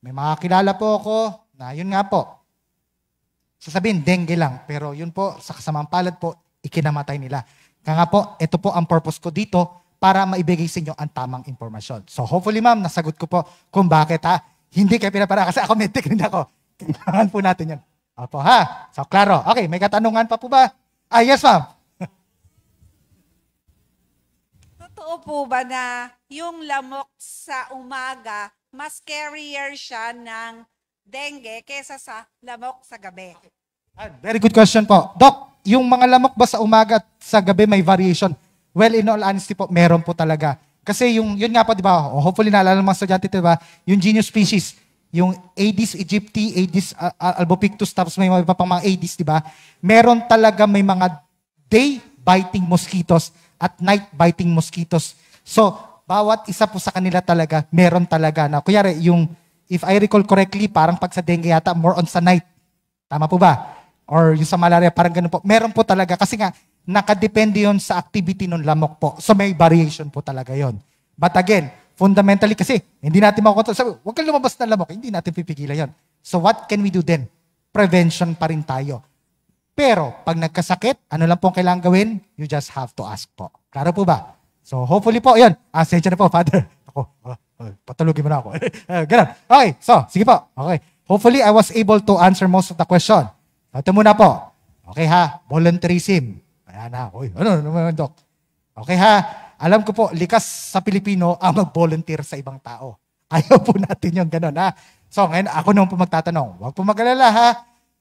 May mga kilala po ako na yun nga po. Sasabihin, dengue lang. Pero yun po, sa kasamang palad po, ikinamatay nila. Kaya nga po, ito po ang purpose ko dito para maibigay sa inyo ang tamang impormasyon. So hopefully ma'am, nasagot ko po kung bakit ha. Hindi kayo pinapara kasi ako may rin ako. Kailangan po natin yan. Opo ha. So klaro. Okay, may katanungan pa po ba? Ah yes ma'am. totoo po ba na yung lamok sa umaga, mas carrier siya ng dengue kaysa sa lamok sa gabi? Ah, very good question po. Doc, yung mga lamok ba sa umaga at sa gabi may variation? Well, in all honesty po, meron po talaga. Kasi yung, yun nga po, di ba, oh, hopefully naalala ng mga estudyante, di ba, yung genius species, yung Aedes aegypti, Aedes uh, albopictus, tapos may mga pang mga Aedes, di ba? Meron talaga may mga day biting mosquitoes at night biting mosquitoes. So, bawat isa po sa kanila talaga, meron talaga na, kunyari, yung, if I recall correctly, parang pag sa dengue yata, more on sa night. Tama po ba? Or yung sa malaria, parang ganun po. Meron po talaga, kasi nga, nakadepende yon sa activity ng lamok po. So, may variation po talaga yon. But again, fundamentally kasi, hindi natin makukontrol. Sabi, huwag kang lumabas ng lamok, hindi natin pipigilan yon. So, what can we do then? Prevention pa rin tayo. Pero pag nagkasakit, ano lang po ang kailangan gawin? You just have to ask po. Klaro po ba? So hopefully po, yun. Asensya ah, na po, Father. Ako, uh, mo na ako. uh, ganun. Okay, so, sige po. Okay. Hopefully, I was able to answer most of the question. Ito muna po. Okay ha, volunteerism. Ayan na. Uy, ano, ano naman, Dok? Okay ha, alam ko po, likas sa Pilipino ang mag-volunteer sa ibang tao. Ayaw po natin yung ganun ha. So, ngayon, ako naman po magtatanong. Huwag po magalala ha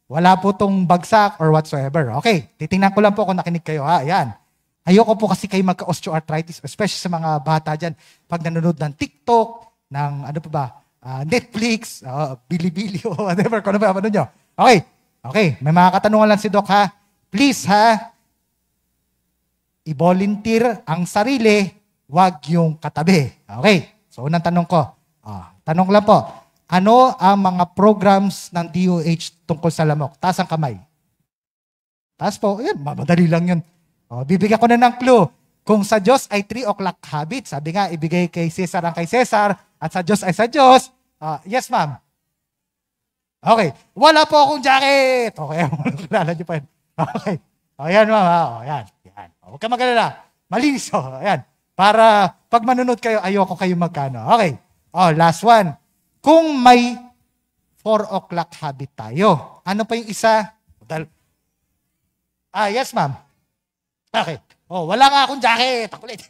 wala po tong bagsak or whatsoever. Okay, titingnan ko lang po kung nakinig kayo ha. Ayan. Ayoko po kasi kayo magka-osteoarthritis, especially sa mga bata dyan. Pag nanonood ng TikTok, ng ano pa ba, uh, Netflix, uh, Bilibili o whatever, kung ano ba, ano nyo. Okay, okay. May mga katanungan lang si Doc ha. Please ha, i-volunteer ang sarili, wag yung katabi. Okay, so unang tanong ko. Ah, tanong lang po, ano ang mga programs ng DOH tungkol sa lamok. Taas ang kamay. Taas po. Yun, madali lang yun. O, oh, bibigyan ko na ng clue. Kung sa Diyos ay 3 o'clock habit, sabi nga, ibigay kay Cesar ang kay Cesar, at sa Diyos ay sa Diyos. Uh, yes, ma'am. Okay. Wala po akong jacket. Okay. Kilala niyo pa yun. Okay. O, oh, yan, ma'am. O, oh, yan. yan. O, huwag ka magalala. Malinis. O, yan. Para pag manunod kayo, ayoko kayo magkano. Okay. O, last one. Kung may 4 o'clock habit tayo. Ano pa yung isa? Dal ah, yes ma'am. Okay. Oh, wala nga akong jacket. Ako ulit.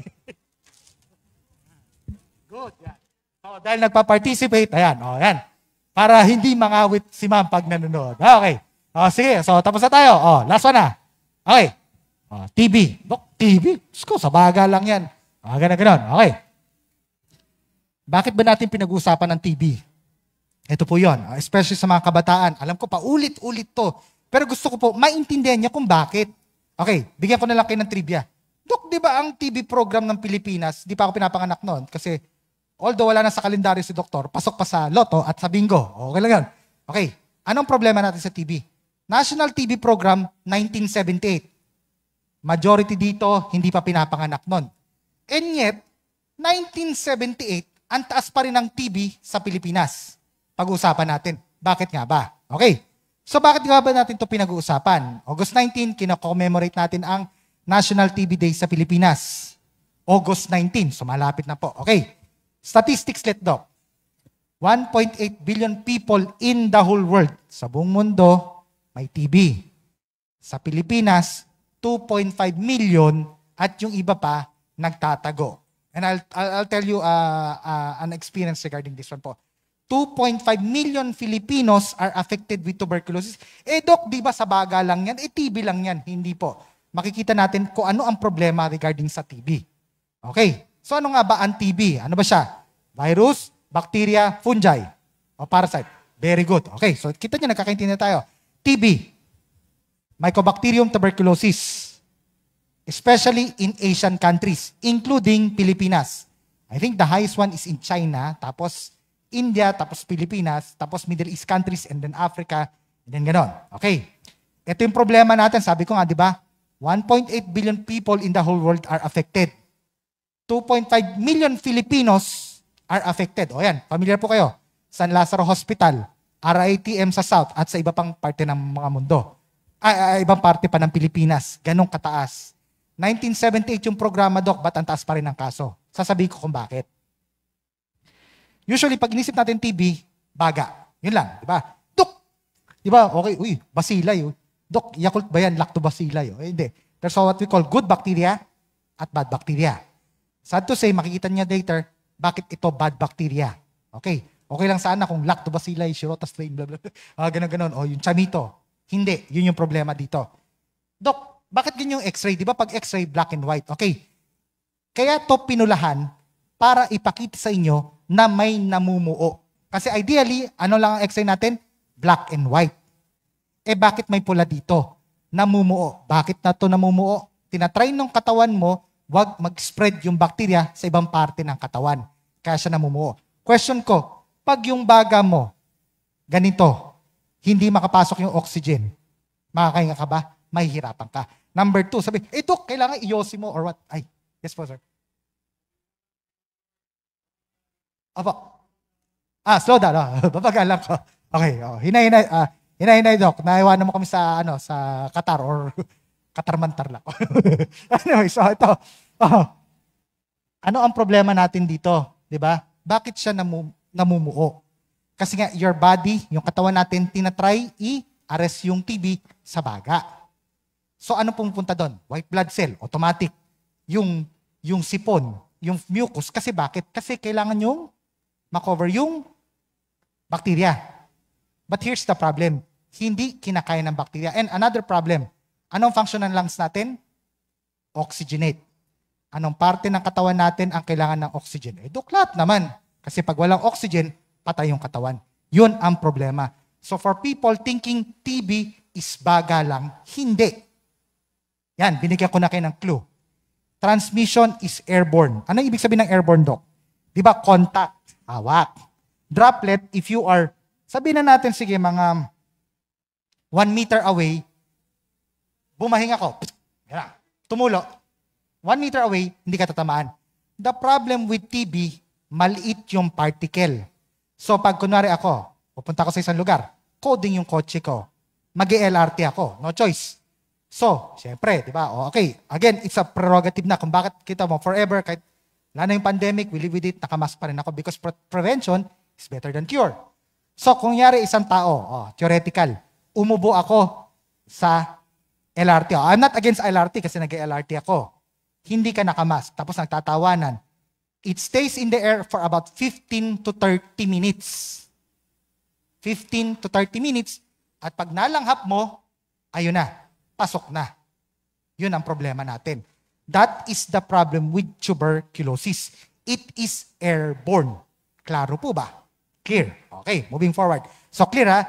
Good. Yeah. Oh, dahil nagpa-participate, ayan, oh, ayan. Para hindi mangawit si ma'am pag nanonood. Ah, okay. Oh, sige, so tapos na tayo. Oh, last one na. Ah. Okay. Oh, TV. Bok, TV? Sko, sabaga lang yan. Ah, oh, ganun, ganun. Okay. Bakit ba natin pinag-uusapan ng TV? Ito po yon, ah, especially sa mga kabataan. Alam ko, paulit-ulit to. Pero gusto ko po, maintindihan niya kung bakit. Okay, bigyan ko na lang kayo ng trivia. Dok, di ba ang TV program ng Pilipinas, di pa ako pinapanganak noon kasi although wala na sa kalendaryo si doktor, pasok pa sa loto at sa bingo. Okay lang yun. Okay, anong problema natin sa TV? National TV program, 1978. Majority dito, hindi pa pinapanganak noon. And yet, 1978, ang taas pa rin ang TV sa Pilipinas pag usapan natin. Bakit nga ba? Okay. So bakit nga ba natin to pinag-uusapan? August 19, kino-commemorate natin ang National TB Day sa Pilipinas. August 19, so malapit na po. Okay. Statistics let do. 1.8 billion people in the whole world. Sa buong mundo, may TB. Sa Pilipinas, 2.5 million at yung iba pa nagtatago. And I'll, I'll, I'll tell you uh, uh, an experience regarding this one po. 2.5 million Filipinos are affected with tuberculosis. Eh, Doc, di ba sa baga lang yan? Eh, TB lang yan. Hindi po. Makikita natin kung ano ang problema regarding sa TB. Okay. So, ano nga ba ang TB? Ano ba siya? Virus, bacteria, fungi, o parasite. Very good. Okay. So, kita nyo, nagkakaintindihan tayo. TB, Mycobacterium tuberculosis, especially in Asian countries, including Pilipinas. I think the highest one is in China, tapos India, tapos Pilipinas, tapos Middle East countries, and then Africa, and then ganon. Okay. Ito yung problema natin, sabi ko nga, di ba? 1.8 billion people in the whole world are affected. 2.5 million Filipinos are affected. O yan, familiar po kayo. San Lazaro Hospital, RITM sa South, at sa iba pang parte ng mga mundo. Ay, ah, ay ah, ah, ibang parte pa ng Pilipinas. Ganong kataas. 1978 yung programa, Doc, ba't ang taas pa rin ang kaso? Sasabihin ko kung bakit. Usually, pag inisip natin TB, baga. Yun lang, di ba? Dok! Di ba? Okay, uy, basilay. Uy. Dok, Yakult ba yan? Lactobacilli. Oh. Eh, hindi. There's what we call good bacteria at bad bacteria. Sad to say, makikita niya later, bakit ito bad bacteria? Okay. Okay lang sana kung lactobacillus, shirota strain, blah, blah, blah. Ah, ganun, ganun. O, oh, yung chamito. Hindi. Yun yung problema dito. Dok, bakit ganyan yung x-ray? Di ba pag x-ray, black and white? Okay. Kaya to pinulahan para ipakita sa inyo na may namumuo. Kasi ideally, ano lang ang x-ray natin? Black and white. Eh bakit may pula dito? Namumuo. Bakit na to namumuo? Tinatry ng katawan mo, wag mag-spread yung bacteria sa ibang parte ng katawan. Kaya siya namumuo. Question ko, pag yung baga mo, ganito, hindi makapasok yung oxygen, makakahinga ka ba? Mahihirapan ka. Number two, sabi, ito, eh, kailangan iyosi mo or what? Ay, yes po sir. Apo. Ah, soda. No? Babagal lang ko. Okay. Oh. hinay Ah, hinay-hinay, Doc. Naiwanan mo kami sa, ano, sa Qatar or Katarmantar lang. anyway, so ito. Oh. Ano ang problema natin dito? Di ba? Bakit siya namu namumuo? Kasi nga, your body, yung katawan natin, tinatry i-arrest yung TB sa baga. So ano pumunta doon? White blood cell, automatic. Yung, yung sipon, yung mucus. Kasi bakit? Kasi kailangan yung makover yung bacteria. But here's the problem. Hindi kinakaya ng bacteria. And another problem, anong function ng lungs natin? Oxygenate. Anong parte ng katawan natin ang kailangan ng oxygen? Eh, duklat naman. Kasi pag walang oxygen, patay yung katawan. Yun ang problema. So for people thinking TB is baga lang, hindi. Yan, binigyan ko na kayo ng clue. Transmission is airborne. Ano ibig sabihin ng airborne, Doc? Di ba, contact awak. Droplet, if you are, sabihin na natin, sige, mga one meter away, bumahing ako. Yan, tumulo. One meter away, hindi ka tatamaan. The problem with TB, maliit yung particle. So pag kunwari ako, pupunta ako sa isang lugar, coding yung kotse ko, mag lrt ako, no choice. So, syempre, di ba? okay, again, it's a prerogative na kung bakit kita mo forever, kahit wala na yung pandemic, we live with it, nakamask pa rin ako because pre- prevention is better than cure. So, kung yari isang tao, oh, theoretical, umubo ako sa LRT. Oh, I'm not against LRT kasi nag-LRT ako. Hindi ka nakamask, tapos nagtatawanan. It stays in the air for about 15 to 30 minutes. 15 to 30 minutes, at pag nalanghap mo, ayun na, pasok na. Yun ang problema natin. That is the problem with tuberculosis. It is airborne. Klaro po ba? Clear. Okay, moving forward. So clear ha?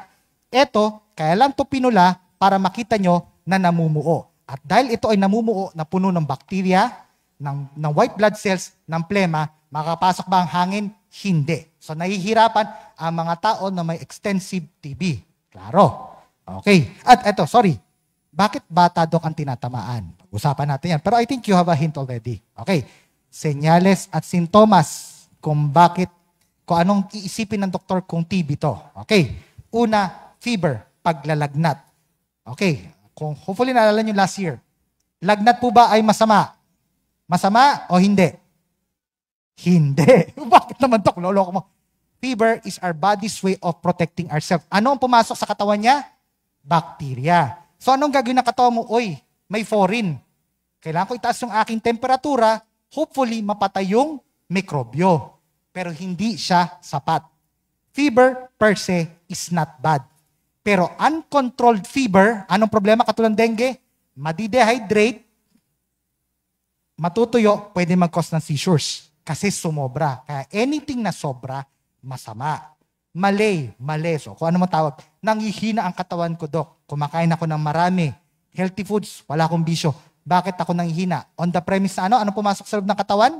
Ito, kaya lang to pinula para makita nyo na namumuo. At dahil ito ay namumuo na puno ng bakterya, ng, ng white blood cells, ng plema, makapasok ba ang hangin? Hindi. So nahihirapan ang mga tao na may extensive TB. Klaro. Okay. At ito, sorry. Bakit bata, Dok, ang tinatamaan? usapan natin yan. Pero I think you have a hint already. Okay. Senyales at sintomas kung bakit, kung anong iisipin ng doktor kung TB to. Okay. Una, fever, paglalagnat. Okay. Kung hopefully naalala nyo last year, lagnat po ba ay masama? Masama o hindi? Hindi. bakit naman, Dok? Loloko mo. Fever is our body's way of protecting ourselves. Ano ang pumasok sa katawan niya? Bacteria So anong gagawin ng katawan mo? Oy, may foreign. Kailangan ko itaas yung aking temperatura, hopefully mapatay yung mikrobyo. Pero hindi siya sapat. Fever per se is not bad. Pero uncontrolled fever, anong problema katulad ng dengue? Madidehydrate, matutuyo, pwede mag-cause ng seizures. Kasi sumobra. Kaya anything na sobra, masama. Malay, mali. So kung ano man tawag, nangihina ang katawan ko, Dok. Kumakain ako ng marami. Healthy foods, wala akong bisyo. Bakit ako nang hina? On the premise na ano? Ano pumasok sa loob ng katawan?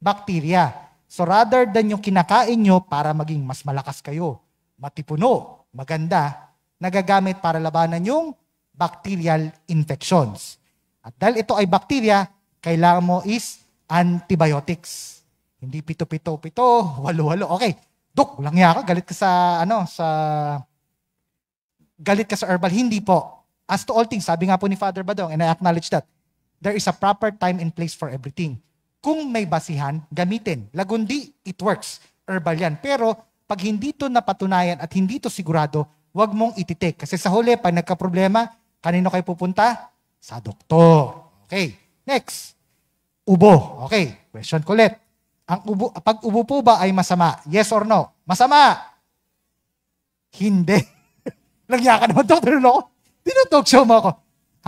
Bacteria. So rather than yung kinakain nyo para maging mas malakas kayo, matipuno, maganda, nagagamit para labanan yung bacterial infections. At dahil ito ay bacteria, kailangan mo is antibiotics. Hindi pito-pito-pito, walo-walo. Okay, dok, langya ka, galit ka sa, ano, sa galit ka sa herbal. Hindi po. As to all things, sabi nga po ni Father Badong, and I acknowledge that, there is a proper time and place for everything. Kung may basihan, gamitin. Lagundi, it works. Herbal yan. Pero pag hindi to napatunayan at hindi to sigurado, wag mong ititik. Kasi sa huli, pag nagka-problema, kanino kayo pupunta? Sa doktor. Okay. Next. Ubo. Okay. Question ko ulit. Ang ubo, pag ubo po ba ay masama? Yes or no? Masama. Hindi. Lagya ka naman, Dr. Loco. Tinutog show mo ako.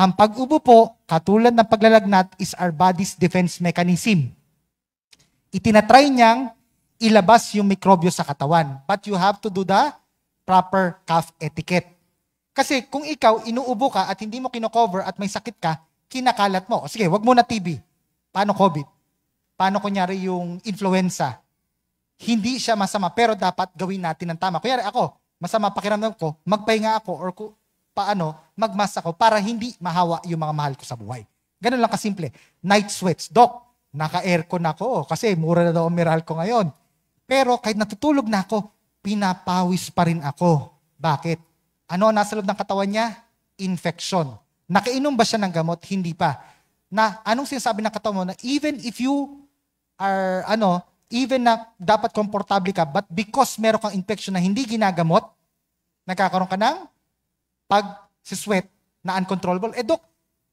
Ang pag-ubo po, katulad ng paglalagnat, is our body's defense mechanism. Itinatry niyang ilabas yung mikrobyo sa katawan. But you have to do the proper cough etiquette. Kasi kung ikaw, inuubo ka at hindi mo kinocover at may sakit ka, kinakalat mo. O sige, wag mo na TB. Paano COVID? Paano kunyari yung influenza? Hindi siya masama, pero dapat gawin natin ng tama. Kunyari ako, masama pakiramdam ko, magpahinga ako or ku, paano, magmas ako para hindi mahawa yung mga mahal ko sa buhay. Ganun lang kasimple. Night sweats. Doc, naka-aircon ako kasi mura na daw ang miral ko ngayon. Pero kahit natutulog na ako, pinapawis pa rin ako. Bakit? Ano ang nasa loob ng katawan niya? Infection. Nakainom ba siya ng gamot? Hindi pa. Na anong sinasabi ng katawan mo na even if you are ano, even na dapat komportable ka, but because meron kang infection na hindi ginagamot, nagkakaroon ka ng pag si sweat na uncontrollable. Eh, Dok,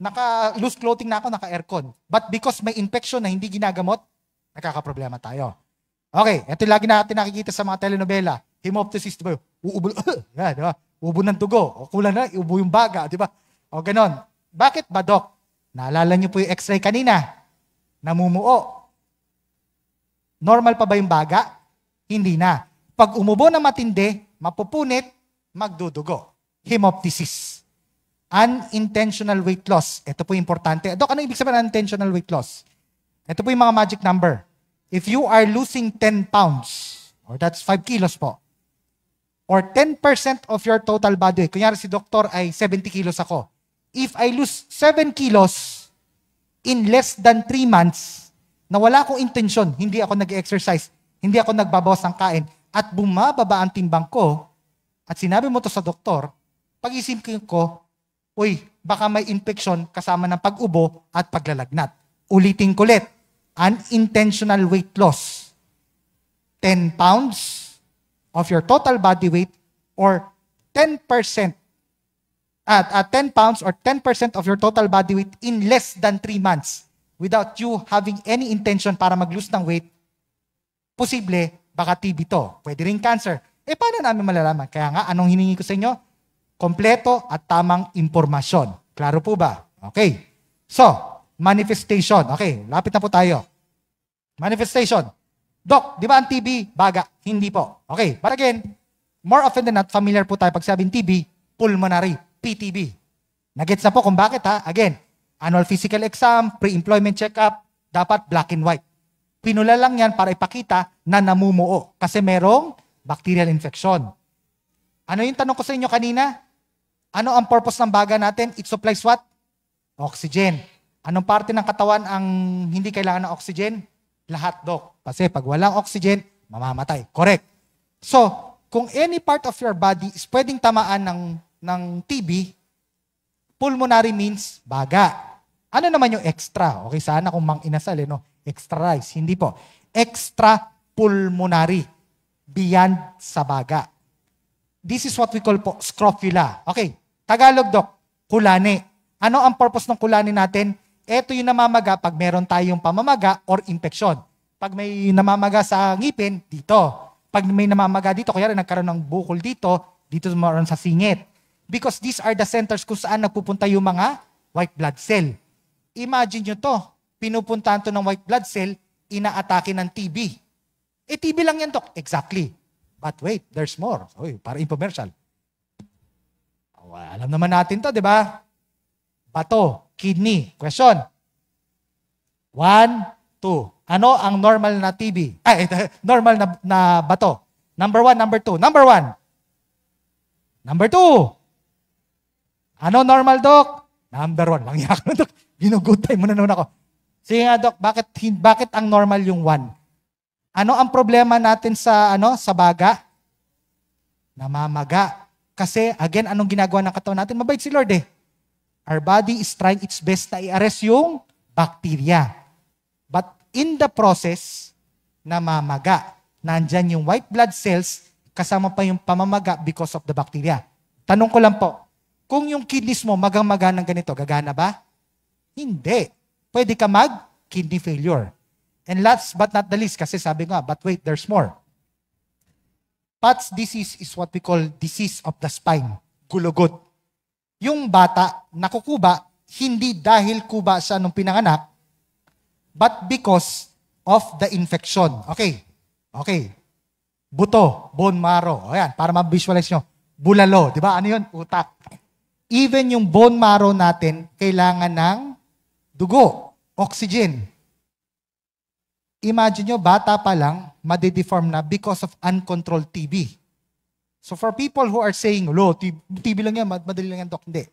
naka-loose clothing na ako, naka-aircon. But because may infection na hindi ginagamot, nakakaproblema tayo. Okay, ito yung lagi natin nakikita sa mga telenovela. Hemoptysis, di ba? Uubo, yeah, di ba? Uubo ng tugo. O kulang na, ubo yung baga, di ba? O ganon. Bakit ba, Dok? Naalala niyo po yung x-ray kanina. Namumuo. Normal pa ba yung baga? Hindi na. Pag umubo na matindi, mapupunit, magdudugo. Hemoptysis. Unintentional weight loss. Ito po importante. Dok, ano ibig sabihin ng unintentional weight loss? Ito po yung mga magic number. If you are losing 10 pounds, or that's 5 kilos po, or 10% of your total body weight, kunyari si doktor ay 70 kilos ako, if I lose 7 kilos in less than 3 months, na wala akong intensyon, hindi ako nag-exercise, hindi ako nagbabawas ng kain, at bumababa ang timbang ko, at sinabi mo to sa doktor, pag-isipin ko, uy, baka may infection kasama ng pag-ubo at paglalagnat. Ulitin ko ulit, unintentional weight loss. 10 pounds of your total body weight or 10% at, at 10 pounds or 10% of your total body weight in less than 3 months without you having any intention para mag-lose ng weight, posible, baka TB to. Pwede rin cancer. Eh, paano namin malalaman? Kaya nga, anong hiningi ko sa inyo? Kompleto at tamang impormasyon. Klaro po ba? Okay. So, manifestation. Okay, lapit na po tayo. Manifestation. Doc, di ba ang TB? Baga. Hindi po. Okay, but again, more often than not, familiar po tayo pag sabing TB, pulmonary, PTB. Nagets na po kung bakit ha. Again, annual physical exam, pre-employment check-up, dapat black and white. Pinula lang yan para ipakita na namumuo kasi merong bacterial infection. Ano yung tanong ko sa inyo kanina? Ano ang purpose ng baga natin? It supplies what? Oxygen. Anong parte ng katawan ang hindi kailangan ng oxygen? Lahat, Dok. Kasi pag walang oxygen, mamamatay. Correct. So, kung any part of your body is pwedeng tamaan ng, ng TB, Pulmonary means baga. Ano naman yung extra? Okay, sana kung mang inasal, eh, no? extra rice. Hindi po. Extra pulmonary. Beyond sa baga. This is what we call po scrofula. Okay, Tagalog doc, kulani. Ano ang purpose ng kulani natin? Ito yung namamaga pag meron tayong pamamaga or infection. Pag may namamaga sa ngipin, dito. Pag may namamaga dito, kaya rin nagkaroon ng bukol dito, dito meron sa singit. Because these are the centers kung saan nagpupunta yung mga white blood cell. Imagine nyo to, pinupuntahan to ng white blood cell, inaatake ng TB. Eh, TB lang yan, Dok. Exactly. But wait, there's more. Uy, para infomercial. Well, oh, alam naman natin to, di ba? Bato, kidney. Question. One, two. Ano ang normal na TB? Ay, normal na, na bato. Number one, number two. Number one. Number two. Ano normal, Doc? Number one. Mangyak na, Doc. Ginugutay mo na naman ako. Sige nga, Doc, bakit, bakit ang normal yung one? Ano ang problema natin sa, ano, sa baga? Namamaga. Kasi, again, anong ginagawa ng katawan natin? Mabait si Lord eh. Our body is trying its best na i-arrest yung bacteria. But in the process, namamaga. Nandyan yung white blood cells, kasama pa yung pamamaga because of the bacteria. Tanong ko lang po, kung yung kidneys mo magamaga ng ganito, gagana ba? Hindi. Pwede ka mag kidney failure. And last but not the least, kasi sabi nga, but wait, there's more. Pat's disease is what we call disease of the spine, gulugot. Yung bata, nakukuba, hindi dahil kuba sa nung pinanganak, but because of the infection. Okay, okay. Buto, bone marrow. Ayan, para ma-visualize nyo. Bulalo, di ba? Ano yun? Utak even yung bone marrow natin kailangan ng dugo, oxygen. Imagine nyo, bata pa lang, madideform na because of uncontrolled TB. So for people who are saying, lo, TB lang yan, madali lang yan, Dok. Hindi.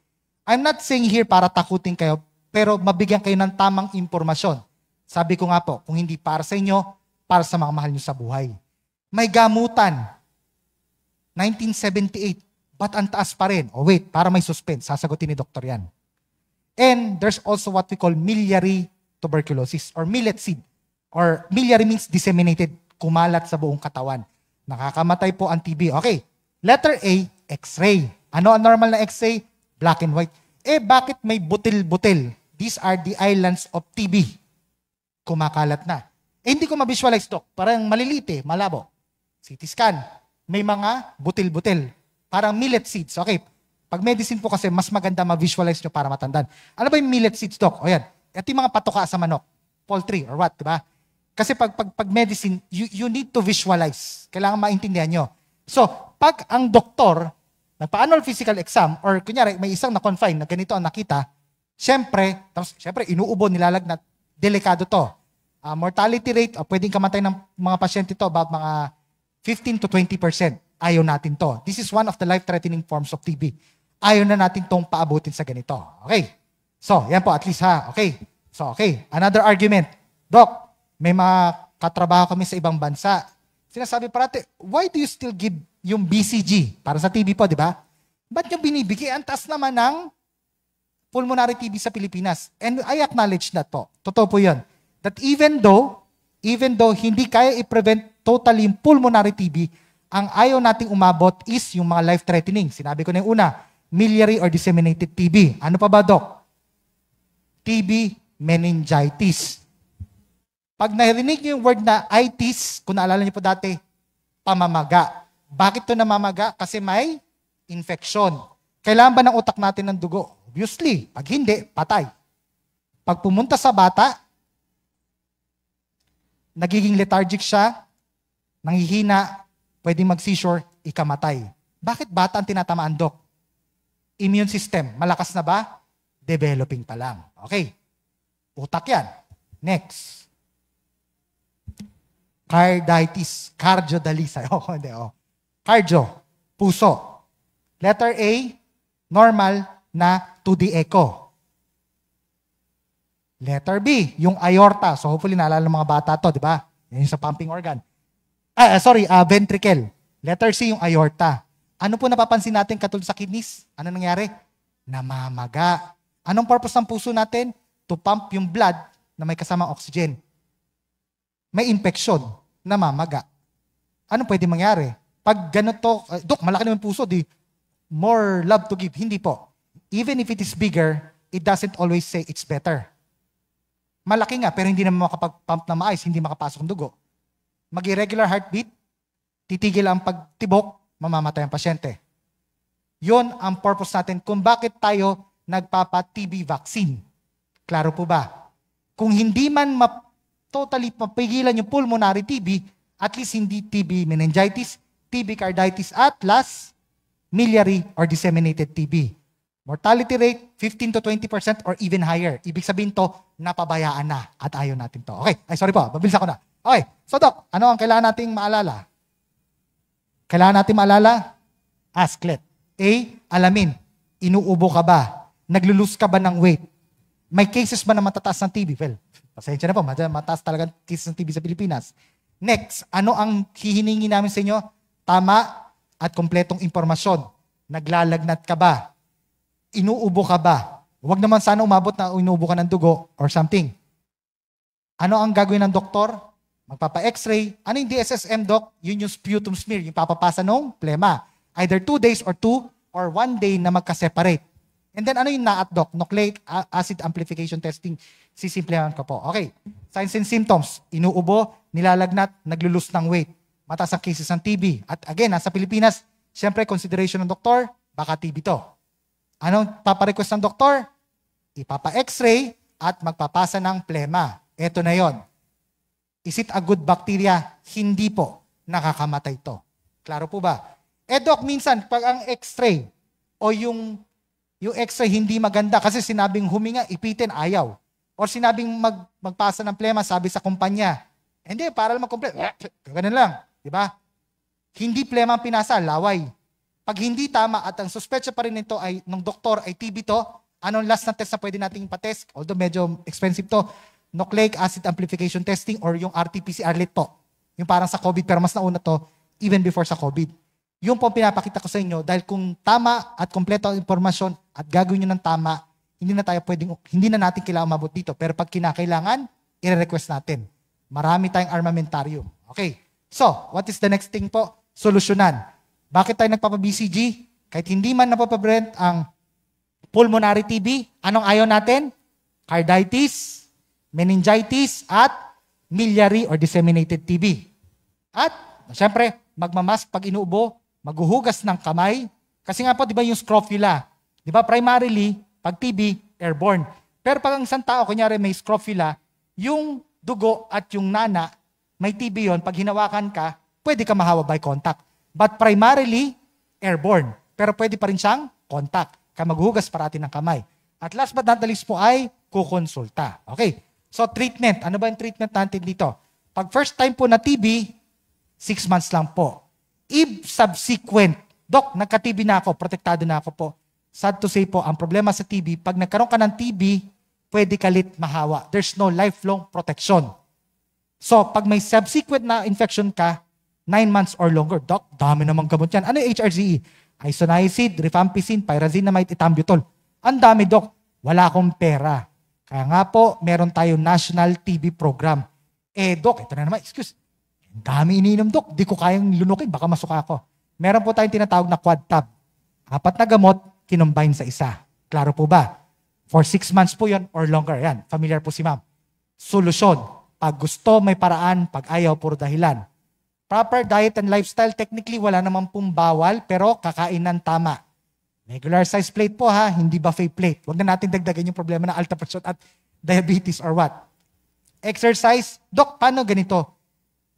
I'm not saying here para takutin kayo, pero mabigyan kayo ng tamang impormasyon. Sabi ko nga po, kung hindi para sa inyo, para sa mga mahal nyo sa buhay. May gamutan. 1978, But ang taas pa rin. Oh wait, para may suspense, sasagutin ni doktor yan. And there's also what we call miliary tuberculosis or millet seed. Or miliary means disseminated, kumalat sa buong katawan. Nakakamatay po ang TB. Okay, letter A, X-ray. Ano ang normal na X-ray? Black and white. Eh, bakit may butil-butil? These are the islands of TB. Kumakalat na. Eh, hindi ko ma-visualize, Doc. Parang malilite, eh, malabo. CT scan. May mga butil-butil Parang millet seeds. Okay. Pag medicine po kasi, mas maganda ma-visualize nyo para matandaan. Ano ba yung millet seeds, Doc? O yan. Ito yung mga patuka sa manok. Poultry or what, di ba? Kasi pag, pag, pag medicine, you, you need to visualize. Kailangan maintindihan nyo. So, pag ang doktor nagpa-annual physical exam or kunyari may isang na-confine na ganito ang nakita, syempre, tapos syempre inuubo, nilalagnat, delikado to. Uh, mortality rate, uh, pwedeng kamatay ng mga pasyente to about mga 15 to 20 percent ayaw natin to. This is one of the life-threatening forms of TB. Ayaw na natin tong paabutin sa ganito. Okay? So, yan po, at least ha. Okay? So, okay. Another argument. Doc, may mga katrabaho kami sa ibang bansa. Sinasabi parati, why do you still give yung BCG? Para sa TB po, di ba? Ba't yung binibigay? Ang taas naman ng pulmonary TB sa Pilipinas. And I acknowledge that po. Totoo po yun. That even though, even though hindi kaya i-prevent totally pulmonary TB, ang ayaw nating umabot is yung mga life-threatening. Sinabi ko na yung una, miliary or disseminated TB. Ano pa ba, Doc? TB, meningitis. Pag narinig niyo yung word na itis, kung naalala niyo po dati, pamamaga. Bakit to namamaga? Kasi may infection. Kailangan ba ng utak natin ng dugo? Obviously. Pag hindi, patay. Pag pumunta sa bata, nagiging lethargic siya, nanghihina, Pwedeng mag-seizure, ikamatay. Bakit bata ang tinatamaan, Dok? Immune system, malakas na ba? Developing pa lang. Okay. Utak yan. Next. Carditis. dalisay. Oh, hindi, oh. Cardio. Puso. Letter A, normal na 2D echo. Letter B, yung aorta. So hopefully naalala ng mga bata to, di ba? Yan yung sa pumping organ. Ah, ah, sorry, uh, ventricle. Letter C yung aorta. Ano po napapansin natin katulad sa kidneys? Ano nangyari? Namamaga. Anong purpose ng puso natin? To pump yung blood na may kasamang oxygen. May infection, namamaga. Ano pwede mangyari? Pag ganito, uh, eh, Dok, malaki naman puso, di more love to give. Hindi po. Even if it is bigger, it doesn't always say it's better. Malaki nga, pero hindi naman makapag-pump na maayos, hindi makapasok ng dugo mag-irregular heartbeat, titigil ang pagtibok, mamamatay ang pasyente. Yun ang purpose natin kung bakit tayo nagpapa-TB vaccine. Klaro po ba? Kung hindi man ma- totally mapigilan yung pulmonary TB, at least hindi TB meningitis, TB carditis, at last, miliary or disseminated TB. Mortality rate, 15 to 20% or even higher. Ibig sabihin to, napabayaan na at ayaw natin to. Okay, ay sorry po, mabilis ako na. Okay, so Doc, ano ang kailangan nating maalala? Kailangan nating maalala? Asklet. A, alamin. Inuubo ka ba? Naglulus ka ba ng weight? May cases ba na matataas ng TB? Well, pasensya na po, mataas talaga cases ng TB sa Pilipinas. Next, ano ang hihiningi namin sa inyo? Tama at kompletong impormasyon. Naglalagnat ka ba? inuubo ka ba? Huwag naman sana umabot na inuubo ka ng dugo or something. Ano ang gagawin ng doktor? Magpapa-x-ray. Ano yung DSSM, doc? Yun yung sputum smear, yung papapasa ng plema. Either two days or two or one day na magka-separate. And then ano yung NAAT, doc? Nucleic acid amplification testing. Sisimplihan ko po. Okay. Signs and symptoms. Inuubo, nilalagnat, naglulus ng weight. Mataas ang cases ng TB. At again, nasa Pilipinas, siyempre consideration ng doktor, baka TB to. Anong paparequest ng doktor? Ipapa-x-ray at magpapasa ng plema. Ito na yon. Is it a good bacteria? Hindi po. Nakakamatay to. Klaro po ba? Eh doc, minsan pag ang x-ray o yung yung x-ray hindi maganda kasi sinabing huminga, ipitin, ayaw. Or sinabing mag, magpasa ng plema, sabi sa kumpanya. Hindi, para lang mag-complete. Ganun lang. Di ba? Hindi plema ang pinasa, laway. Pag hindi tama at ang suspecha pa rin nito ay ng doktor ay TB to, anong last na test na pwede nating ipatest? Although medyo expensive to, nucleic acid amplification testing or yung RT-PCR lit po. Yung parang sa COVID pero mas nauna to even before sa COVID. Yung po pinapakita ko sa inyo dahil kung tama at kompleto ang impormasyon at gagawin nyo ng tama, hindi na tayo pwedeng, hindi na natin kailangan umabot dito. Pero pag kinakailangan, i-request natin. Marami tayong armamentarium. Okay. So, what is the next thing po? Solusyonan. Bakit tayo nagpapa-BCG? Kahit hindi man napapabrent ang pulmonary TB, anong ayaw natin? Carditis, meningitis, at miliary or disseminated TB. At, syempre, magmamask pag inuubo, maghuhugas ng kamay. Kasi nga po, di ba yung scrofula? Di ba, primarily, pag TB, airborne. Pero pag ang isang tao, kunyari may scrofula, yung dugo at yung nana, may TB yon pag hinawakan ka, pwede ka mahawa by contact but primarily airborne. Pero pwede pa rin siyang contact. Kaya maghugas parati ng kamay. At last but not the least po ay kukonsulta. Okay. So treatment. Ano ba yung treatment natin dito? Pag first time po na TB, six months lang po. If subsequent, Dok, nagka-TB na ako, protektado na ako po. Sad to say po, ang problema sa TB, pag nagkaroon ka ng TB, pwede kalit mahawa. There's no lifelong protection. So, pag may subsequent na infection ka, 9 months or longer. Doc, dami namang gamot yan. Ano yung HRZE? Isoniazid, rifampicin, pyrazinamide, itambutol. Ang dami, Doc. Wala akong pera. Kaya nga po, meron tayong national TB program. Eh, Doc, ito na naman, excuse. Ang dami iniinom, Doc. Di ko kayang lunukin, baka masuka ako. Meron po tayong tinatawag na quad tab. Apat na gamot, kinombine sa isa. Klaro po ba? For six months po yon or longer. Yan, familiar po si ma'am. Solusyon. Pag gusto, may paraan. Pag ayaw, puro dahilan Proper diet and lifestyle, technically wala naman pong bawal, pero kakain kakainan tama. Regular size plate po ha, hindi buffet plate. Huwag na natin dagdagan yung problema ng alta pressure at diabetes or what. Exercise, Dok, paano ganito?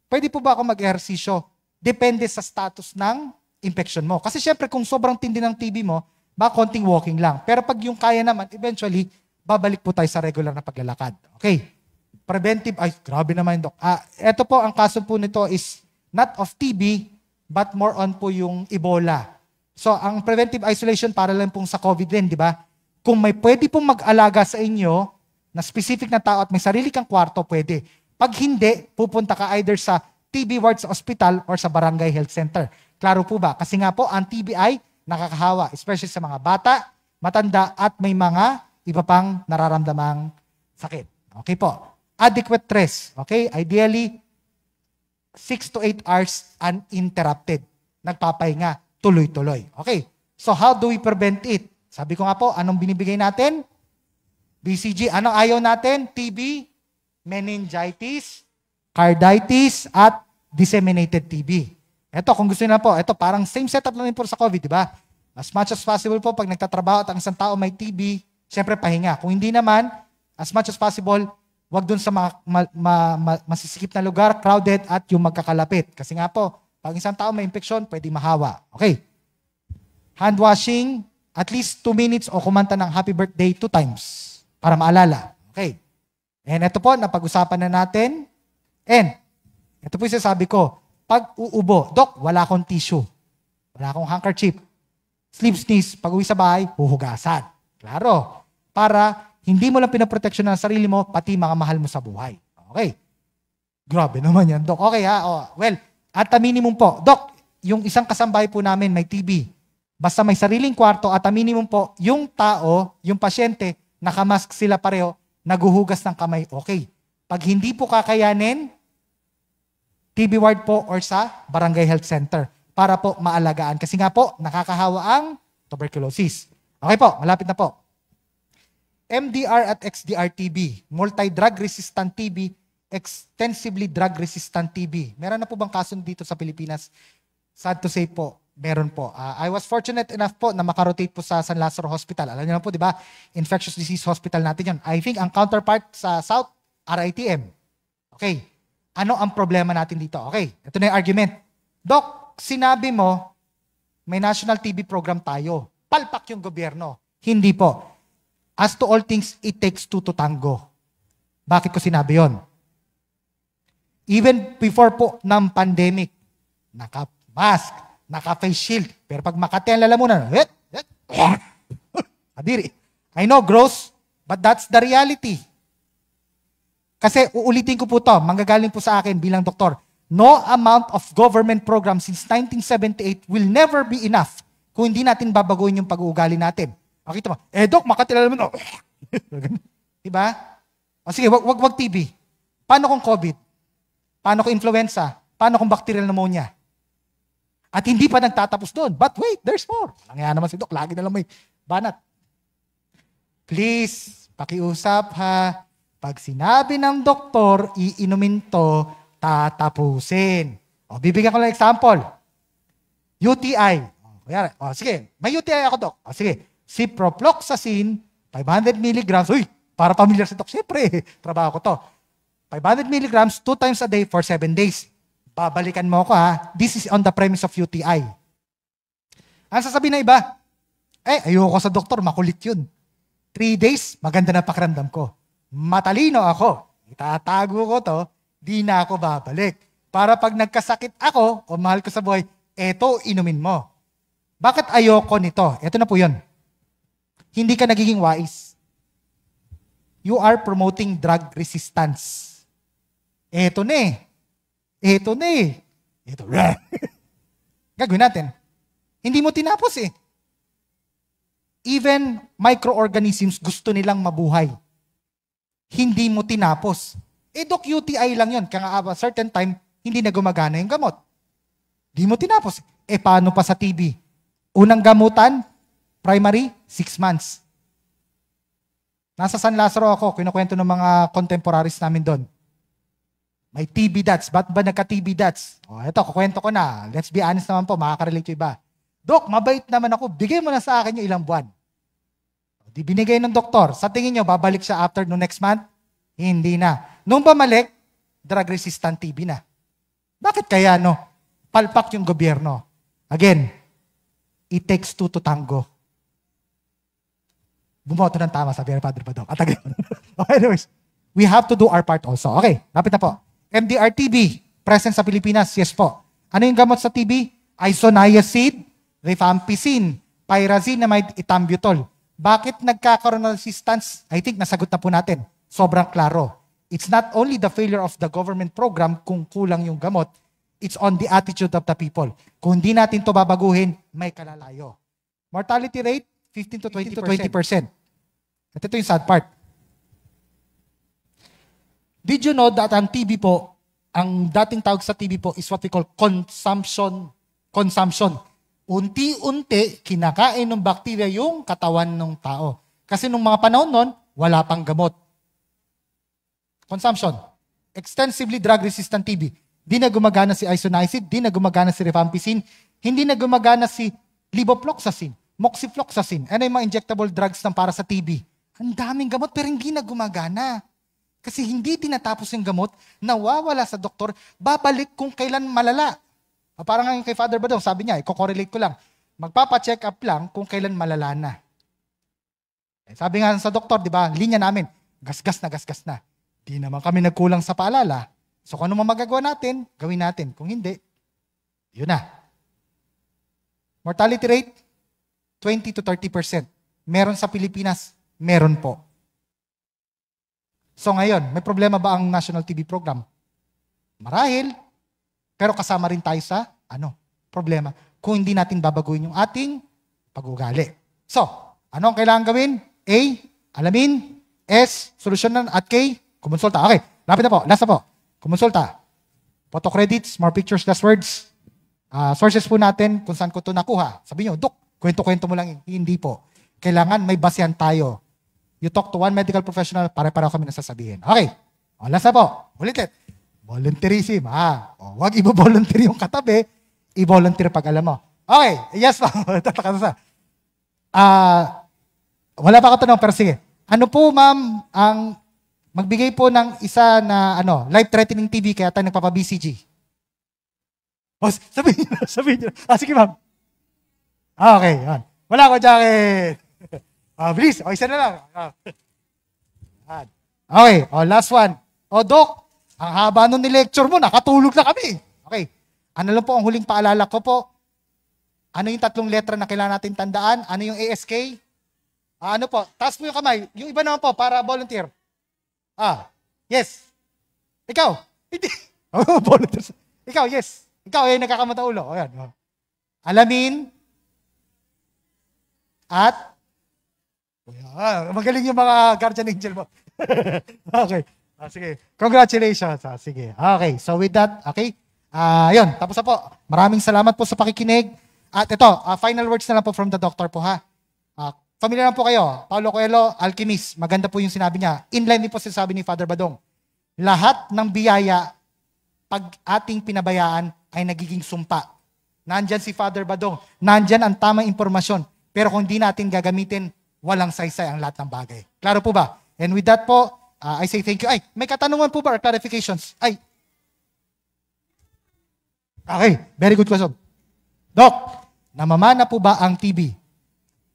Pwede po ba ako mag-ehersisyo? Depende sa status ng infection mo. Kasi syempre kung sobrang tindi ng TB mo, baka konting walking lang. Pero pag yung kaya naman, eventually, babalik po tayo sa regular na paglalakad. Okay. Preventive, ay, grabe naman, Dok. Ah, ito po, ang kaso po nito is not of TB, but more on po yung Ebola. So, ang preventive isolation para lang pong sa COVID din, di ba? Kung may pwede pong mag-alaga sa inyo na specific na tao at may sarili kang kwarto, pwede. Pag hindi, pupunta ka either sa TB ward sa ospital or sa barangay health center. Klaro po ba? Kasi nga po, ang TB ay nakakahawa, especially sa mga bata, matanda, at may mga iba pang nararamdamang sakit. Okay po. Adequate rest. Okay? Ideally, 6 to 8 hours uninterrupted. Nagpapahinga, tuloy-tuloy. Okay, so how do we prevent it? Sabi ko nga po, anong binibigay natin? BCG. Anong ayaw natin? TB, meningitis, carditis, at disseminated TB. Ito, kung gusto na po, ito parang same setup lang din po sa COVID, di ba? As much as possible po, pag nagtatrabaho at ang isang tao may TB, siyempre pahinga. Kung hindi naman, as much as possible, Huwag dun sa ma- ma- ma- ma- masisikip na lugar, crowded at yung magkakalapit. Kasi nga po, pag isang tao may infeksyon, pwede mahawa. Okay. Hand washing, at least 2 minutes o kumanta ng happy birthday 2 times para maalala. Okay. And ito po, napag-usapan na natin. And, ito po yung sasabi ko, pag uubo, Dok, wala akong tissue. Wala akong handkerchief. Sleep sneeze, pag uwi sa bahay, huhugasan. Klaro. Para hindi mo lang pinaproteksyon ang sarili mo, pati mga mahal mo sa buhay. Okay. Grabe naman yan, Doc. Okay ha? Oh, well, at a minimum po, Doc, yung isang kasambahay po namin may TB. Basta may sariling kwarto at a minimum po, yung tao, yung pasyente, nakamask sila pareho, naguhugas ng kamay, okay. Pag hindi po kakayanin, TB ward po or sa Barangay Health Center para po maalagaan. Kasi nga po, nakakahawa ang tuberculosis. Okay po, malapit na po. MDR at XDR-TB, multi-drug resistant TB, extensively drug resistant TB. Meron na po bang kaso dito sa Pilipinas? Sad to say po, meron po. Uh, I was fortunate enough po na makarotate po sa San Lazaro Hospital. Alam niyo na po, di ba? Infectious disease hospital natin yon. I think ang counterpart sa South, RITM. Okay. Ano ang problema natin dito? Okay. Ito na yung argument. Doc, sinabi mo, may national TB program tayo. Palpak yung gobyerno. Hindi po As to all things, it takes two to tango. Bakit ko sinabi yon? Even before po ng pandemic, naka-mask, naka-face shield. Pero pag Makati ang lalamunan, eh, eh, Adiri. I know, gross, but that's the reality. Kasi uulitin ko po to, manggagaling po sa akin bilang doktor. No amount of government program since 1978 will never be enough kung hindi natin babaguhin yung pag-uugali natin. Makita mo, eh Doc, makatila naman. Oh. diba? O sige, wag, wag, wag TB. Paano kung COVID? Paano kung influenza? Paano kung bacterial pneumonia? At hindi pa nagtatapos doon. But wait, there's more. Nangyayari naman si Doc, lagi na lang may banat. Please, pakiusap ha. Pag sinabi ng doktor, iinumin to, tatapusin. O, bibigyan ko lang example. UTI. O, kaya, o sige, may UTI ako, Doc. O, sige, Ciprofloxacin, 500 milligrams. Uy, para pamilyar sa ito. Siyempre, trabaho ko to. 500 milligrams, two times a day for seven days. Babalikan mo ako ha. This is on the premise of UTI. Ang sasabihin na iba, eh, ayoko sa doktor, makulit yun. Three days, maganda na pakiramdam ko. Matalino ako. Itatago ko to, di na ako babalik. Para pag nagkasakit ako, o mahal ko sa buhay, eto, inumin mo. Bakit ayoko nito? Eto na po yun hindi ka nagiging wais. You are promoting drug resistance. Eto na eh. Eto na eh. Eto. Gagawin natin. Hindi mo tinapos eh. Even microorganisms gusto nilang mabuhay. Hindi mo tinapos. Eh, dok, UTI lang yun. Kaya a certain time, hindi na gumagana yung gamot. Hindi mo tinapos. Eh, paano pa sa TB? Unang gamutan, Primary, 6 months. Nasa San Lazaro ako, kinukwento ng mga contemporaries namin doon. May TB dots. Ba't ba nagka-TB dots? O, oh, eto, kukwento ko na. Let's be honest naman po, makaka-relate yung iba. Dok, mabait naman ako. Bigay mo na sa akin yung ilang buwan. Oh, di binigay ng doktor. Sa tingin nyo, babalik siya after no next month? Hindi na. Nung bumalik, drug-resistant TB na. Bakit kaya, no? Palpak yung gobyerno. Again, it takes two to tango bumoto ng tama, sabi ni Padre Padong. At again, okay, anyways, we have to do our part also. Okay, lapit na po. MDR-TB, present sa Pilipinas, yes po. Ano yung gamot sa TB? Isoniazid, rifampicin, pyrazine na may itambutol. Bakit nagkakaroon ng resistance? I think nasagot na po natin. Sobrang klaro. It's not only the failure of the government program kung kulang yung gamot, it's on the attitude of the people. Kung hindi natin to babaguhin, may kalalayo. Mortality rate, 15 to 20%. to 20%. At ito yung sad part. Did you know that ang TV po, ang dating tawag sa TV po is what we call consumption. Consumption. Unti-unti, kinakain ng bakterya yung katawan ng tao. Kasi nung mga panahon nun, wala pang gamot. Consumption. Extensively drug-resistant TB. Di na gumagana si isoniazid, di na gumagana si rifampicin, hindi na gumagana si levofloxacin, moxifloxacin. Ano yung mga injectable drugs ng para sa TB? Ang daming gamot pero hindi na gumagana. Kasi hindi tinatapos yung gamot, nawawala sa doktor, babalik kung kailan malala. O parang ngayon kay Father Badong, sabi niya, i-correlate ko lang. Magpapa-check up lang kung kailan malala na. Eh, sabi nga sa doktor, di ba, linya namin, gasgas na, gasgas na. Di naman kami nagkulang sa paalala. So kung ano man magagawa natin, gawin natin. Kung hindi, yun na. Mortality rate, 20 to 30 Meron sa Pilipinas, Meron po. So ngayon, may problema ba ang national TV program? Marahil. Pero kasama rin tayo sa ano? Problema. Kung hindi natin babaguhin yung ating pag-ugali. So, ano ang kailangan gawin? A, alamin. S, solusyonan. At K, kumonsulta. Okay, lapit na po. Last na po. Kumonsulta. Photo credits, more pictures, less words. Uh, sources po natin kung saan ko ito nakuha. Sabi nyo, Dok, kwento-kwento mo lang. Hindi po. Kailangan may basehan tayo You talk to one medical professional, pare-pareho kami nasasabihin. Okay. O, last na po. Ulitin. Volunteerism. Ah, o, wag ibo-volunteer yung katabi. I-volunteer pag alam mo. Okay. Yes, ma'am. Tataka sa. Ah, wala pa ako tanong, pero sige. Ano po, ma'am, ang magbigay po ng isa na ano, life-threatening TB kaya tayo nagpapa-BCG? O, sabihin nyo, sabihin nyo. Ah, sige, ma'am. Ah, okay. Yan. Wala ko jacket. Ah, bilis. O, oh, isa na lang. Ah. Yan. Okay, o, oh, last one. O, oh, Doc, ang haba nung ni-lecture mo, nakatulog na kami. Okay. Ano lang po ang huling paalala ko po? Ano yung tatlong letra na kailangan natin tandaan? Ano yung ASK? Ah, ano po? Taas mo yung kamay. Yung iba naman po, para volunteer. Ah, yes. Ikaw. Hindi. volunteer. Ikaw, yes. Ikaw, ay eh, nagkakamata ulo. Ayan. Alamin. At Ah, magaling yung mga guardian angel mo. okay. Ah, sige. Congratulations. Ah, sige. Okay. So with that, okay? Ah, uh, yun. Tapos na po. Maraming salamat po sa pakikinig. At ito, uh, final words na lang po from the doctor po ha. Ah, familiar na po kayo. Paulo Coelho, alchemist. Maganda po yung sinabi niya. Inline din po sinasabi ni Father Badong. Lahat ng biyaya pag ating pinabayaan ay nagiging sumpa. Nandyan si Father Badong. Nandyan ang tamang impormasyon. Pero kung di natin gagamitin, walang saysay ang lahat ng bagay. Klaro po ba? And with that po, uh, I say thank you. Ay, may katanungan po ba or clarifications? Ay. Okay, very good question. Doc, namamana po ba ang TB?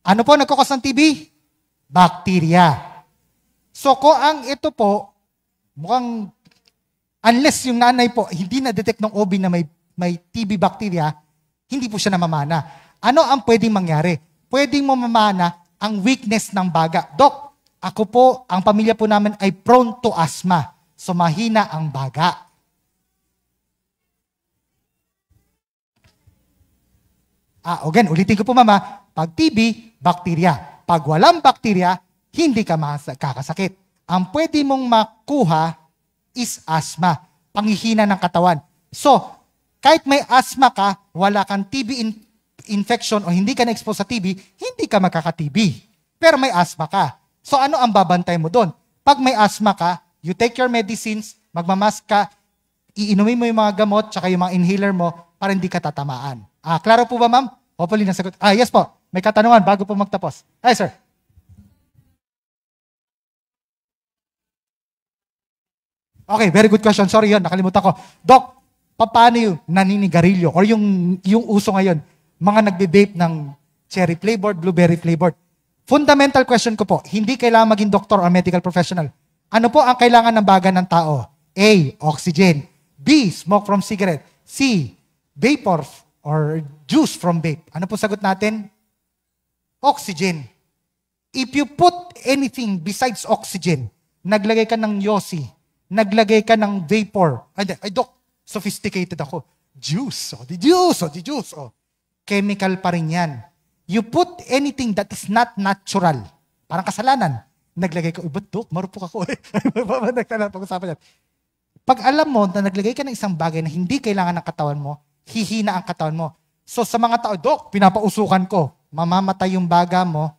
Ano po nagkakos ng TB? Bacteria. So ko ang ito po, mukhang unless yung nanay po hindi na detect ng OB na may may TB bacteria, hindi po siya namamana. Ano ang pwedeng mangyari? Pwedeng mamamana ang weakness ng baga. Dok, ako po, ang pamilya po namin ay prone to asthma. So mahina ang baga. Ah, again, ulitin ko po mama, pag TB, bakterya. Pag walang bakterya, hindi ka kakasakit. Ang pwede mong makuha is asthma, panghihina ng katawan. So, kahit may asthma ka, wala kang TB in infection o hindi ka na-expose sa TB, hindi ka magkaka tb Pero may asthma ka. So ano ang babantay mo doon? Pag may asthma ka, you take your medicines, magmamask ka, iinumin mo yung mga gamot, tsaka yung mga inhaler mo para hindi ka tatamaan. Ah, klaro po ba, ma'am? Hopefully, nasagot. Ah, yes po. May katanungan bago po magtapos. Ay, sir. Okay, very good question. Sorry yun, nakalimutan ko. Doc, paano yung naninigarilyo or yung, yung uso ngayon, mga nagbe-vape ng cherry flavored, blueberry flavored. Fundamental question ko po, hindi kailangan maging doktor or medical professional. Ano po ang kailangan ng baga ng tao? A. Oxygen. B. Smoke from cigarette. C. Vapor or juice from vape. Ano po sagot natin? Oxygen. If you put anything besides oxygen, naglagay ka ng yosi, naglagay ka ng vapor. Ay, ay dok, sophisticated ako. Juice, oh, the juice, oh, the juice, oh chemical pa rin yan. You put anything that is not natural. Parang kasalanan. Naglagay ka, ko, ba't dok, marupok ako eh. Pag-usapan yan. Pag alam mo na naglagay ka ng isang bagay na hindi kailangan ng katawan mo, hihina ang katawan mo. So sa mga tao, dok, pinapausukan ko. Mamamatay yung baga mo,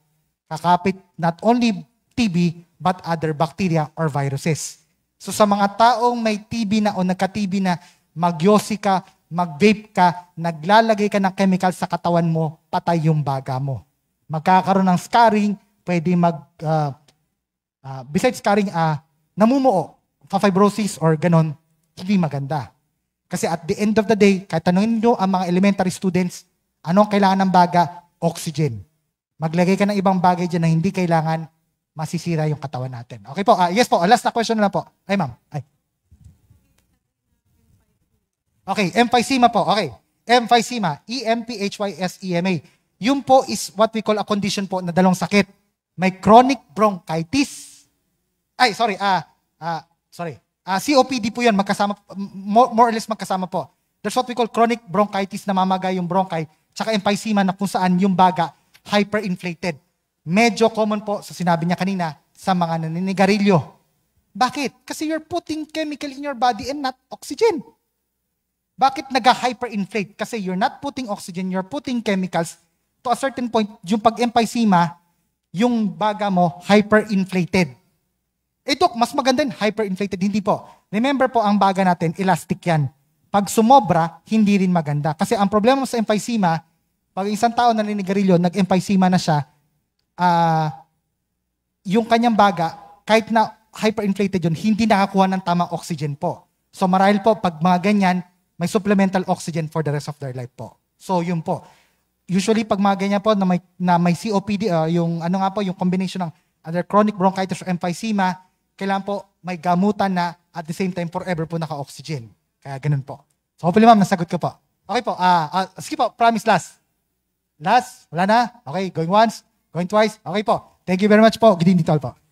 kakapit not only TB, but other bacteria or viruses. So sa mga taong may TB na o nagka-TB na, magyosi ka, mag-vape ka, naglalagay ka ng chemical sa katawan mo, patay yung baga mo. Magkakaroon ng scarring, pwede mag, uh, uh, besides scarring, uh, namumuo, fibrosis or ganon, hindi maganda. Kasi at the end of the day, kahit tanongin nyo ang mga elementary students, anong kailangan ng baga? Oxygen. Maglagay ka ng ibang bagay dyan na hindi kailangan, masisira yung katawan natin. Okay po, uh, yes po, last na question na po. Ay ma'am, ay. Okay, emphysema po. Okay. Emphysema, E-M-P-H-Y-S-E-M-A. Yun po is what we call a condition po na dalawang sakit. May chronic bronchitis. Ay, sorry. Ah, uh, ah, uh, sorry. Ah, uh, COPD po yun. Magkasama, more, more or less magkasama po. That's what we call chronic bronchitis na mamagay yung bronchi. Tsaka emphysema na kung saan yung baga hyperinflated. Medyo common po sa sinabi niya kanina sa mga naninigarilyo. Bakit? Kasi you're putting chemical in your body and not oxygen. Bakit nag-hyperinflate? Kasi you're not putting oxygen, you're putting chemicals. To a certain point, yung pag-emphysema, yung baga mo, hyperinflated. Eh, mas maganda yun, hyperinflated. Hindi po. Remember po, ang baga natin, elastic yan. Pag sumobra, hindi rin maganda. Kasi ang problema mo sa emphysema, pag isang tao naninigarilyo, nag-emphysema na siya, uh, yung kanyang baga, kahit na hyperinflated yun, hindi nakakuha ng tamang oxygen po. So marahil po, pag mga ganyan, may supplemental oxygen for the rest of their life po. So yun po. Usually pag mga ganyan po na may, na may COPD, uh, yung ano nga po, yung combination ng other chronic bronchitis or emphysema, kailangan po may gamutan na at the same time forever po naka-oxygen. Kaya ganun po. So hopefully ma'am, nasagot ko po. Okay po, ah, uh, uh, sige po, promise last. Last, wala na? Okay, going once, going twice. Okay po. Thank you very much po. Good evening to po.